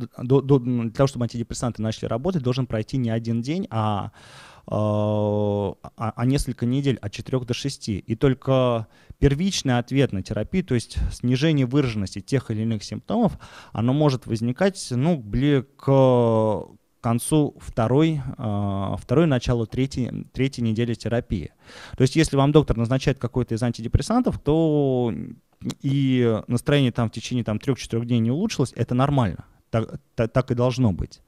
Speaker 1: того, чтобы антидепрессанты начали работать, должен пройти не один день, а, а, а несколько недель, от 4 до 6. И только первичный ответ на терапию, то есть снижение выраженности тех или иных симптомов, оно может возникать ну, ближе к к концу второй, а, второй начало третьей, третьей недели терапии. То есть если вам доктор назначает какой-то из антидепрессантов, то и настроение там в течение там, 3-4 дней не улучшилось, это нормально. Так, так, так и должно быть.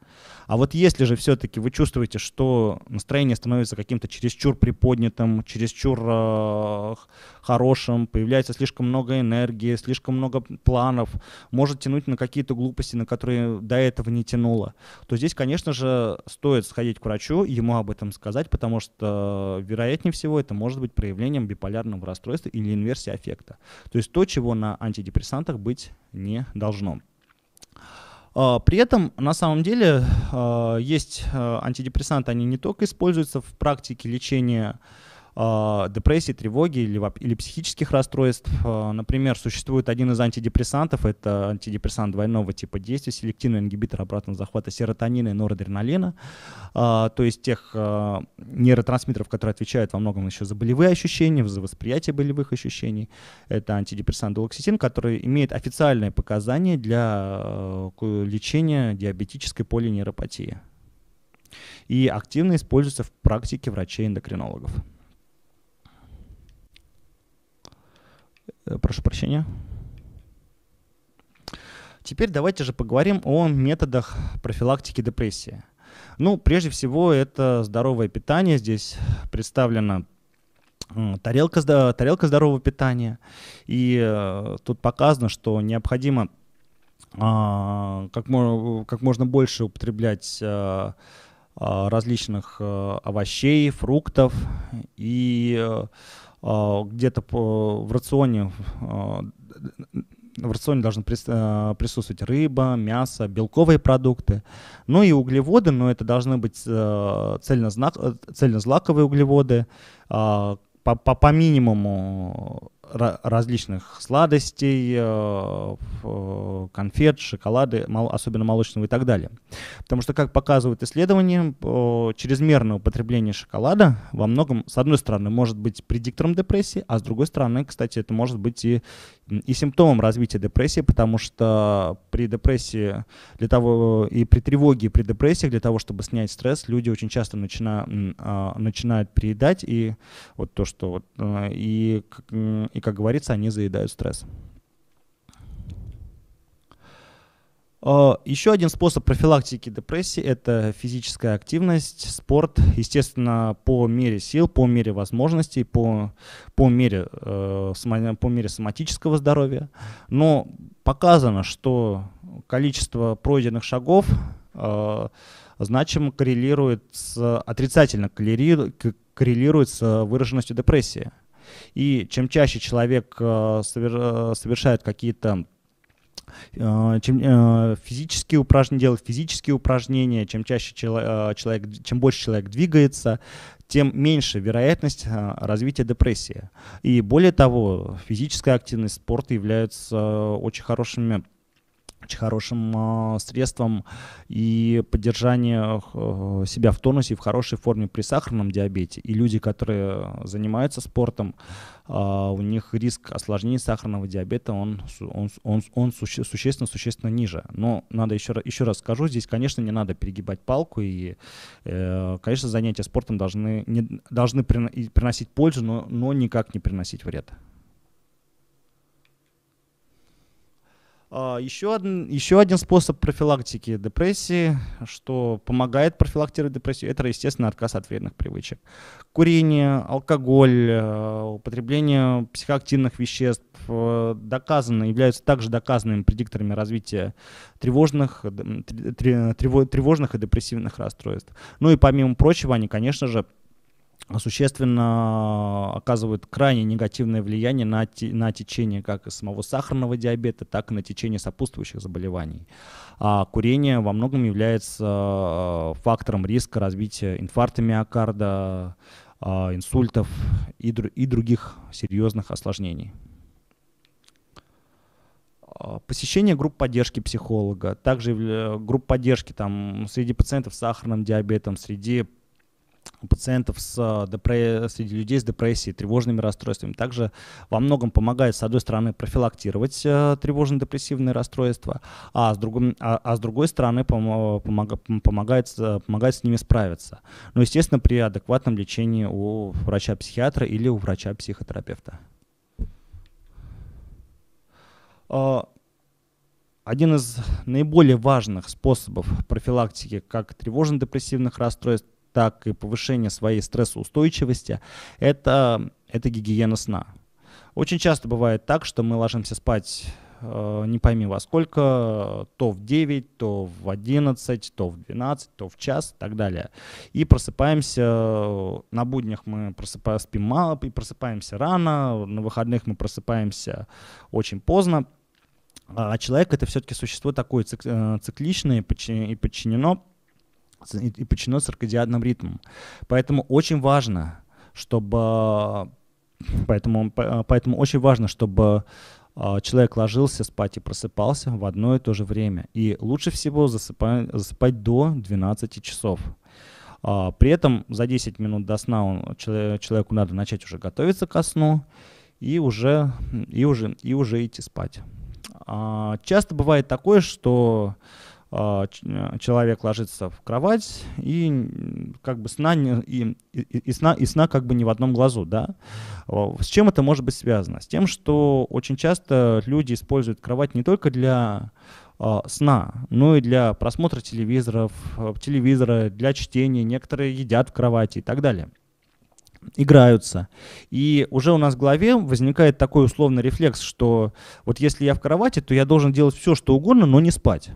Speaker 1: А вот если же все-таки вы чувствуете, что настроение становится каким-то чересчур приподнятым, чересчур э, хорошим, появляется слишком много энергии, слишком много планов, может тянуть на какие-то глупости, на которые до этого не тянуло, то здесь, конечно же, стоит сходить к врачу, ему об этом сказать, потому что, вероятнее всего, это может быть проявлением биполярного расстройства или инверсии аффекта. То есть то, чего на антидепрессантах быть не должно. А, при этом, на самом деле, а, есть а, антидепрессанты, они не только используются в практике лечения а, депрессии, тревоги или, или психических расстройств. А, например, существует один из антидепрессантов, это антидепрессант двойного типа действия, селективный ингибитор обратного захвата серотонина и норадреналина, а, то есть тех нейротрансмиттеров, которые отвечают во многом еще за болевые ощущения, за восприятие болевых ощущений. Это антидепрессант долоксетин, который имеет официальное показание для лечения диабетической полинейропатии и активно используется в практике врачей-эндокринологов. Э, прошу прощения. Теперь давайте же поговорим о методах профилактики депрессии. Ну, прежде всего, это здоровое питание. Здесь представлена тарелка, тарелка здорового питания. И э, тут показано, что необходимо а, как, можно, как можно больше употреблять э, а, различных овощей, фруктов и а, где-то в рационе в а, рационе должны а, присутствовать рыба, мясо, белковые продукты, ну и углеводы, но это должны быть цельнозлаковые углеводы, по, по, по минимуму различных сладостей, э, э, конфет, шоколады, особенно молочного и так далее. Потому что, как показывают исследования, чрезмерное употребление шоколада во многом, с одной стороны, может быть предиктором депрессии, а с другой стороны, кстати, это может быть и, и симптомом развития депрессии, потому что при депрессии для того, и при тревоге, и при депрессиях, для того, чтобы снять стресс, люди очень часто начина, а, начинают переедать, и вот то, что вот, э, и, и и, как говорится, они заедают стресс. А, еще один способ профилактики депрессии – это физическая активность, спорт. Естественно, по мере сил, по мере возможностей, по, по, мере, э, по мере соматического здоровья. Но показано, что количество пройденных шагов э, значимо коррелирует с, отрицательно коррелирует с выраженностью депрессии. И чем чаще человек э, э, совершает какие-то э, чем физические упражнения делать физические упражнения чем чаще человек чем больше человек двигается тем меньше вероятность развития депрессии и более того физическая активность спорт являются очень хорошими очень хорошим э, средством и поддержание э, э, себя в тонусе и в хорошей форме при сахарном диабете. И люди, которые занимаются спортом, э, у них риск осложнений сахарного диабета, он, он, он, он суще, существенно, существенно ниже. Но надо еще, еще раз скажу, здесь, конечно, не надо перегибать палку, и, э, конечно, занятия спортом должны, не, должны приносить пользу, но, но никак не приносить вред. А, еще один, еще один способ профилактики депрессии, что помогает профилактировать депрессию, это, естественно, отказ от вредных привычек. Курение, алкоголь, э, употребление психоактивных веществ э, доказано, являются также доказанными предикторами развития тревожных, тревожных и депрессивных расстройств. Ну и помимо прочего, они, конечно же, существенно оказывают крайне негативное влияние на, на течение как самого сахарного диабета, так и на течение сопутствующих заболеваний. А курение во многом является э, фактором риска развития инфаркта миокарда, э, инсультов и, и других серьезных осложнений. А посещение групп поддержки психолога, также групп поддержки там, среди пациентов с сахарным диабетом, среди у пациентов с а, депресс... среди людей с депрессией, тревожными расстройствами. Также во многом помогает, с одной стороны, профилактировать э, тревожно-депрессивные расстройства, а с, другом, а, а с другой стороны, пом- помог- помогает, помогает с ними справиться. Но, ну, естественно, при адекватном лечении у врача-психиатра или у врача-психотерапевта. А, один из наиболее важных способов профилактики как тревожно-депрессивных расстройств, так и повышение своей стрессоустойчивости, это, это гигиена сна. Очень часто бывает так, что мы ложимся спать э, не пойми во сколько, то в 9, то в 11, то в 12, то в час и так далее. И просыпаемся, э, на буднях мы просыпаем, спим мало и просыпаемся рано, на выходных мы просыпаемся очень поздно. А человек это все-таки существо такое э, цикличное и подчинено и, и подчинен циркадианным ритмам. Поэтому очень важно, чтобы... Поэтому, поэтому очень важно, чтобы а, человек ложился спать и просыпался в одно и то же время. И лучше всего засыпать, засыпать до 12 часов. А, при этом за 10 минут до сна он, человеку надо начать уже готовиться ко сну и уже, и уже, и уже идти спать. А, часто бывает такое, что а, э, человек ложится в кровать и как бы сна не, и, и, и сна и сна как бы не в одном глазу, да. С чем это может быть связано? С тем, что очень часто люди используют кровать не только для а, сна, но и для просмотра телевизоров, э, телевизора, для чтения. Некоторые едят в кровати и так далее играются. И уже у нас в голове возникает такой условный рефлекс, что вот если я в кровати, то я должен делать все, что угодно, но не спать.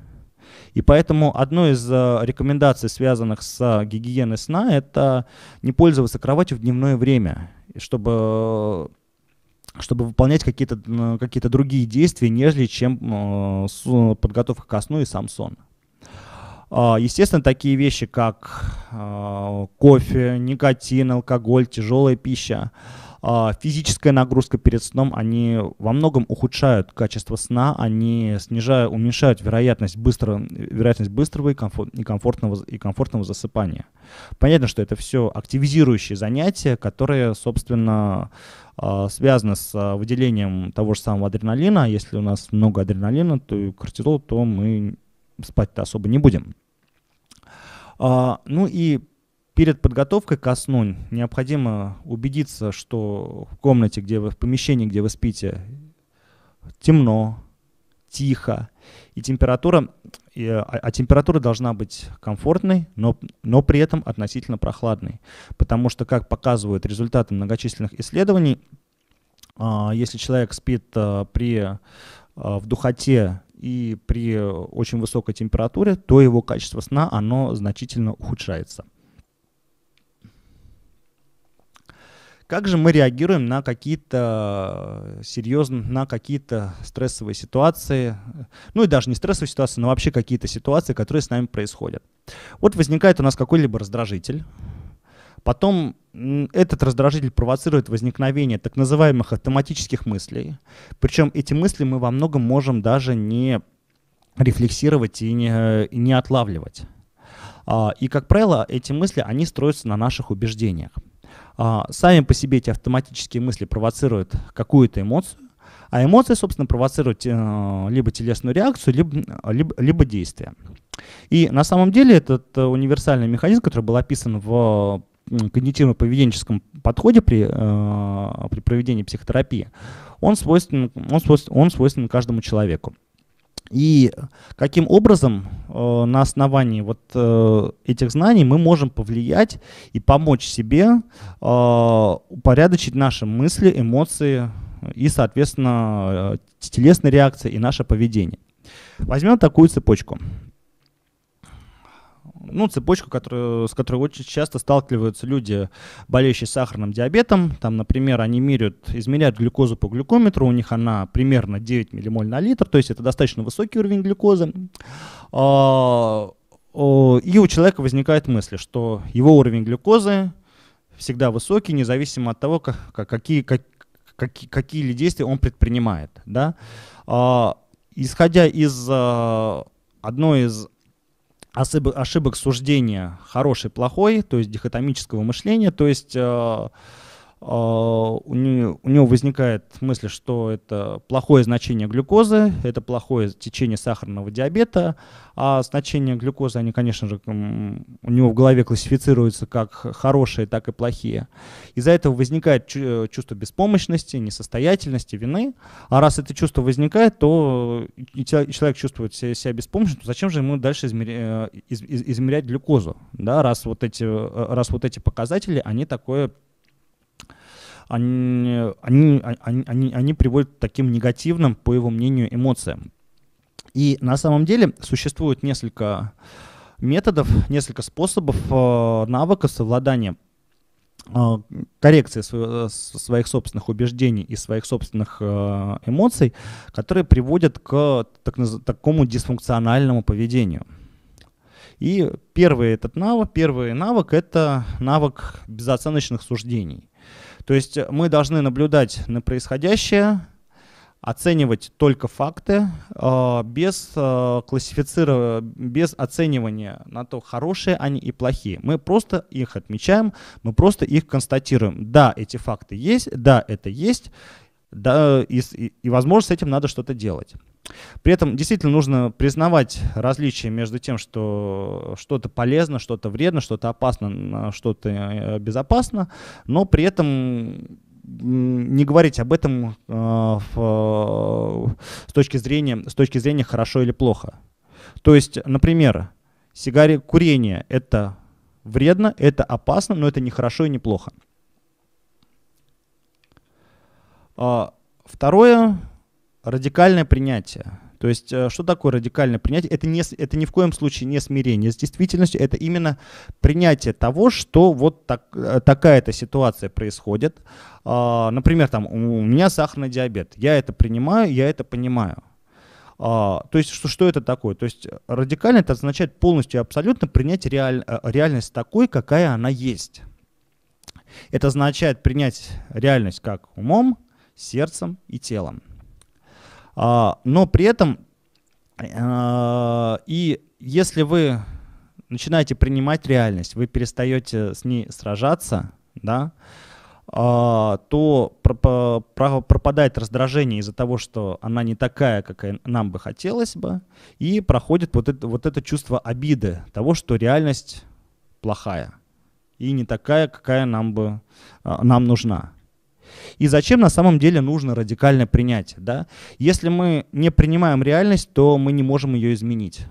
Speaker 1: И поэтому одной из э, рекомендаций, связанных с э, гигиеной сна, это не пользоваться кроватью в дневное время, чтобы э, чтобы выполнять какие-то какие, -то, другие действия, нежели чем подготовка ко сну и сам сон. А, естественно, такие вещи, как кофе, никотин, алкоголь, тяжелая пища, а, физическая нагрузка перед сном, они во многом ухудшают качество сна, они снижают, уменьшают вероятность, быстро, вероятность быстрого и, комфорт, и, комфортного, и комфортного засыпания. Понятно, что это все активизирующие занятия, которые, собственно, а, связаны с а, выделением того же самого адреналина. Если у нас много адреналина, то и кортизол, то мы спать-то особо не будем. Ну и Перед подготовкой ко сну необходимо убедиться, что в комнате, где вы, в помещении, где вы спите, темно, тихо, и температура, и, а, а температура должна быть комфортной, но, но при этом относительно прохладной. Потому что, как показывают результаты многочисленных исследований, а, если человек спит а, при, а, в духоте и при очень высокой температуре, то его качество сна оно значительно ухудшается. Как же мы реагируем на какие-то э, серьезно, на какие-то стрессовые ситуации, ну и даже не стрессовые ситуации, но вообще какие-то ситуации, которые с нами происходят. Вот возникает у нас какой-либо раздражитель, потом этот раздражитель провоцирует возникновение так называемых автоматических мыслей, причем эти мысли мы во многом можем даже не рефлексировать и не, и э, не отлавливать. А, и, как правило, эти мысли, они строятся на наших убеждениях. А, сами по себе эти автоматические мысли провоцируют какую-то эмоцию, а эмоции, собственно, провоцируют э, либо телесную реакцию, либо, либо, либо действие. И на самом деле этот э, универсальный механизм, который был описан в когнитивно-поведенческом подходе при, э, при проведении психотерапии, он свойственен, он, свойствен, он свойственен каждому человеку. И каким образом э, на основании вот э, этих знаний мы можем повлиять и помочь себе э, упорядочить наши мысли, эмоции и, соответственно, э, телесные реакции и наше поведение. Возьмем такую цепочку ну, цепочку, которую, с которой очень часто сталкиваются люди, болеющие сахарным диабетом. Там, например, они меряют, измеряют глюкозу по глюкометру, у них она примерно 9 миллимоль на литр, то есть это достаточно высокий уровень глюкозы. А, и у человека возникает мысль, что его уровень глюкозы всегда высокий, независимо от того, как, какие, как, какие, какие действия он предпринимает. Да? А, исходя из а, одной из ошибок, ошибок суждения хороший-плохой, то есть дихотомического мышления, то есть э, а, у нее, у нее возникает мысль, что это плохое значение глюкозы, это плохое течение сахарного диабета, а значения глюкозы, они, конечно же, у него в голове классифицируются как хорошие, так и плохие. Из-за этого возникает э, чувство беспомощности, несостоятельности, вины. А раз это чувство возникает, то человек чувствует себя беспомощным, то зачем же ему дальше измерять, э, измерять глюкозу? Да, раз, вот эти, э, раз вот эти показатели, они такое они, они, они, они, они приводят к таким негативным, по его мнению, эмоциям. И на самом деле существует несколько методов, несколько способов э, навыка совладания э, коррекции э, своих собственных убеждений и своих собственных э, эмоций, которые приводят к так, такому дисфункциональному поведению. И первый этот навык, первый навык – это навык безоценочных суждений. То есть мы должны наблюдать на происходящее, оценивать только факты, а, без, а, классифициров... без оценивания на то, хорошие они и плохие. Мы просто их отмечаем, мы просто их констатируем. Да, эти факты есть, да, это есть, да, и, и, возможно, с этим надо что-то делать. При этом действительно нужно признавать различия между тем, что что-то полезно, что-то вредно, что-то опасно, что-то э, безопасно, но при этом не говорить об этом э, в, с, точки зрения, с точки зрения хорошо или плохо. То есть, например, сигаре, курение – это вредно, это опасно, но это не хорошо и не плохо. А, второе – радикальное принятие. То есть э, что такое радикальное принятие? Это, не, это ни в коем случае не смирение с действительностью, это именно принятие того, что вот так, э, такая-то ситуация происходит. А, например, там, у меня сахарный диабет, я это принимаю, я это понимаю. А, то есть что, что это такое? То есть радикально это означает полностью и абсолютно принять реаль, э, реальность такой, какая она есть. Это означает принять реальность как умом, сердцем и телом. А, но при этом, а, и если вы начинаете принимать реальность, вы перестаете с ней сражаться, да, а, то пропадает раздражение из-за того, что она не такая, какая нам бы хотелось бы, и проходит вот это, вот это чувство обиды того, что реальность плохая и не такая, какая нам бы а, нам нужна и зачем на самом деле нужно радикальное принятие. Да? Если мы не принимаем реальность, то мы не можем ее изменить.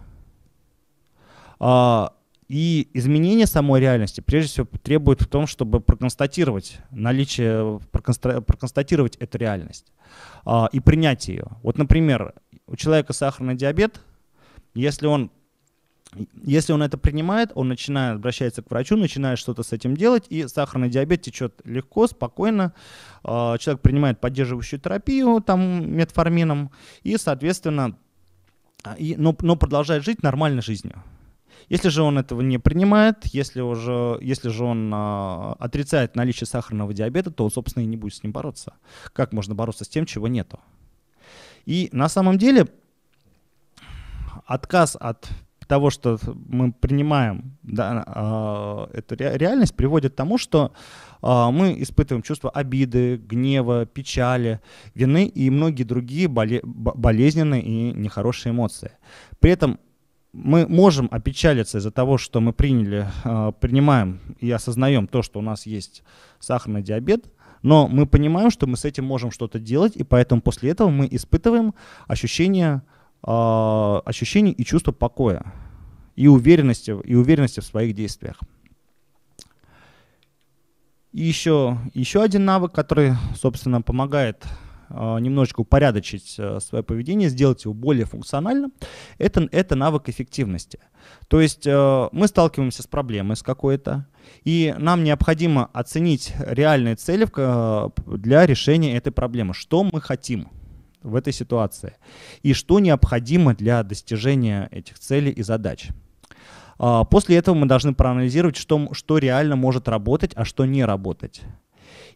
Speaker 1: А, и изменение самой реальности прежде всего требует в том, чтобы проконстатировать наличие, проконстатировать эту реальность а, и принять ее. Вот, например, у человека сахарный диабет, если он если он это принимает, он начинает, обращаться к врачу, начинает что-то с этим делать, и сахарный диабет течет легко, спокойно. А, человек принимает поддерживающую терапию там метформином, и, соответственно, а, и, но, но продолжает жить нормальной жизнью. Если же он этого не принимает, если, уже, если же он а, отрицает наличие сахарного диабета, то он, собственно, и не будет с ним бороться. Как можно бороться с тем, чего нету? И на самом деле отказ от того, что мы принимаем да, а, эту реальность, приводит к тому, что а, мы испытываем чувство обиды, гнева, печали, вины и многие другие болезненные и нехорошие эмоции. При этом мы можем опечалиться из-за того, что мы приняли, а, принимаем и осознаем то, что у нас есть сахарный диабет, но мы понимаем, что мы с этим можем что-то делать, и поэтому после этого мы испытываем ощущение а, ощущений и чувства покоя и уверенности, и уверенности в своих действиях. И еще, еще один навык, который, собственно, помогает э, немножечко упорядочить э, свое поведение, сделать его более функциональным, это, это навык эффективности. То есть э, мы сталкиваемся с проблемой с какой-то, и нам необходимо оценить реальные цели в, э, для решения этой проблемы, что мы хотим – в этой ситуации и что необходимо для достижения этих целей и задач. А, после этого мы должны проанализировать, что, что реально может работать, а что не работать.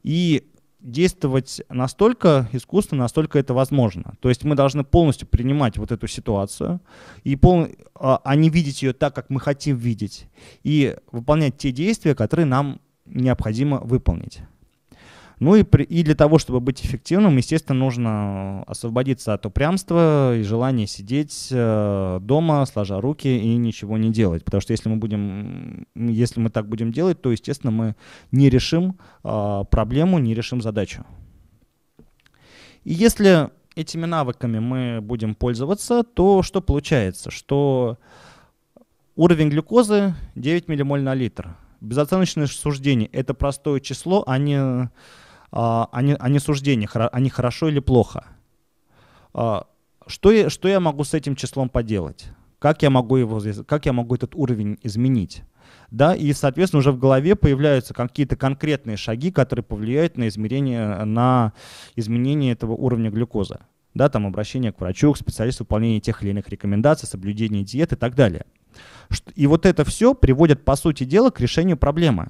Speaker 1: И действовать настолько искусно, настолько это возможно. То есть мы должны полностью принимать вот эту ситуацию, и пол, а, а не видеть ее так, как мы хотим видеть, и выполнять те действия, которые нам необходимо выполнить. Ну и, при, и для того, чтобы быть эффективным, естественно, нужно э, освободиться от упрямства и желания сидеть э, дома, сложа руки и ничего не делать. Потому что если мы, будем, если мы так будем делать, то, естественно, мы не решим э, проблему, не решим задачу. И если этими навыками мы будем пользоваться, то что получается? Что уровень глюкозы 9 миллимоль на литр безоценочное суждение – это простое число, а не а, а, не, а не суждение, хоро, а хорошо или плохо. А, что, я, что я могу с этим числом поделать? Как я могу, его, как я могу этот уровень изменить? Да, и, соответственно, уже в голове появляются какие-то конкретные шаги, которые повлияют на измерение, на изменение этого уровня глюкозы. Да, там обращение к врачу, к специалисту, выполнение тех или иных рекомендаций, соблюдение диеты и так далее. И вот это все приводит, по сути дела, к решению проблемы.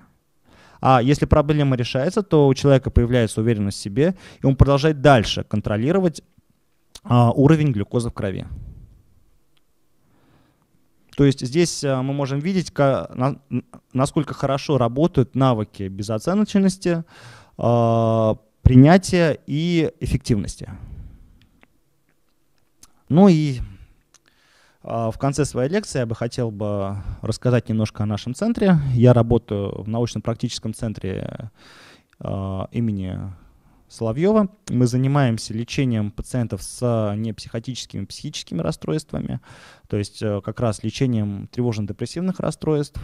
Speaker 1: А если проблема решается, то у человека появляется уверенность в себе, и он продолжает дальше контролировать а, уровень глюкозы в крови. То есть здесь а, мы можем видеть, как, на, насколько хорошо работают навыки безоценочности, а, принятия и эффективности. Ну и а, в конце своей лекции я бы хотел бы рассказать немножко о нашем центре. Я работаю в научно-практическом центре э, имени Соловьева. Мы занимаемся лечением пациентов с а, непсихотическими психическими расстройствами, то есть э, как раз лечением тревожно-депрессивных расстройств.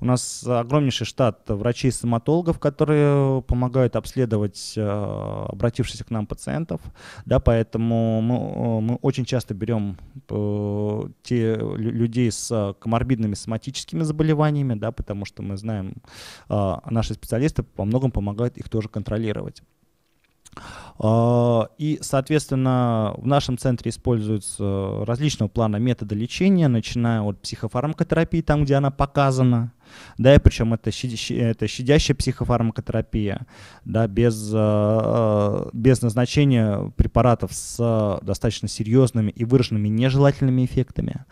Speaker 1: У нас огромнейший штат врачей-соматологов, которые помогают обследовать э, обратившихся к нам пациентов, да, поэтому мы, э, мы очень часто берем те людей с а, коморбидными соматическими заболеваниями, да, потому что мы знаем, а, наши специалисты во многом помогают их тоже контролировать. А, и, соответственно, в нашем центре используются различного плана методы лечения, начиная от психофармакотерапии, там, где она показана, да, и причем это, это щадящая психофармакотерапия, да, без, а, а, без назначения препаратов с достаточно серьезными и выраженными нежелательными эффектами.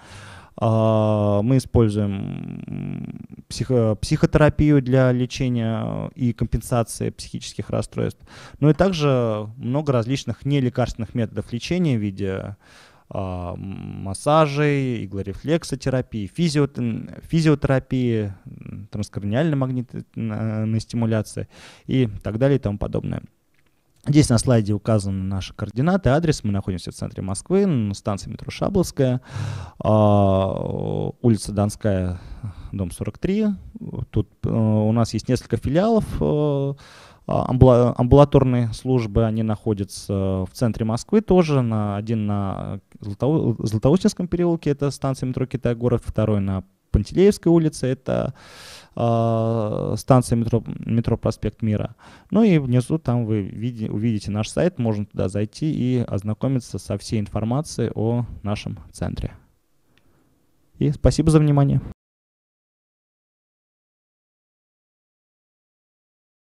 Speaker 1: А, мы используем психо психотерапию для лечения и компенсации психических расстройств. Ну и также много различных нелекарственных методов лечения в виде а, массажей, иглорефлексотерапии, физиотерапии, транскраниальной магнитной э, стимуляции и так далее и тому подобное. Здесь на слайде указаны наши координаты, адрес. Мы находимся в центре Москвы, на станции метро Шабловская, а, улица Донская, дом 43. Тут э, у нас есть несколько филиалов э, а, амбула амбулаторные службы, они находятся в центре Москвы тоже, один на Златоу Златоустинском переулке, это станция метро Китай-город, второй на Пантелеевской улице, это э, станция метро, метро Проспект Мира. Ну и внизу там вы види, увидите наш сайт, можно туда зайти и ознакомиться со всей информацией о нашем центре. И спасибо за внимание.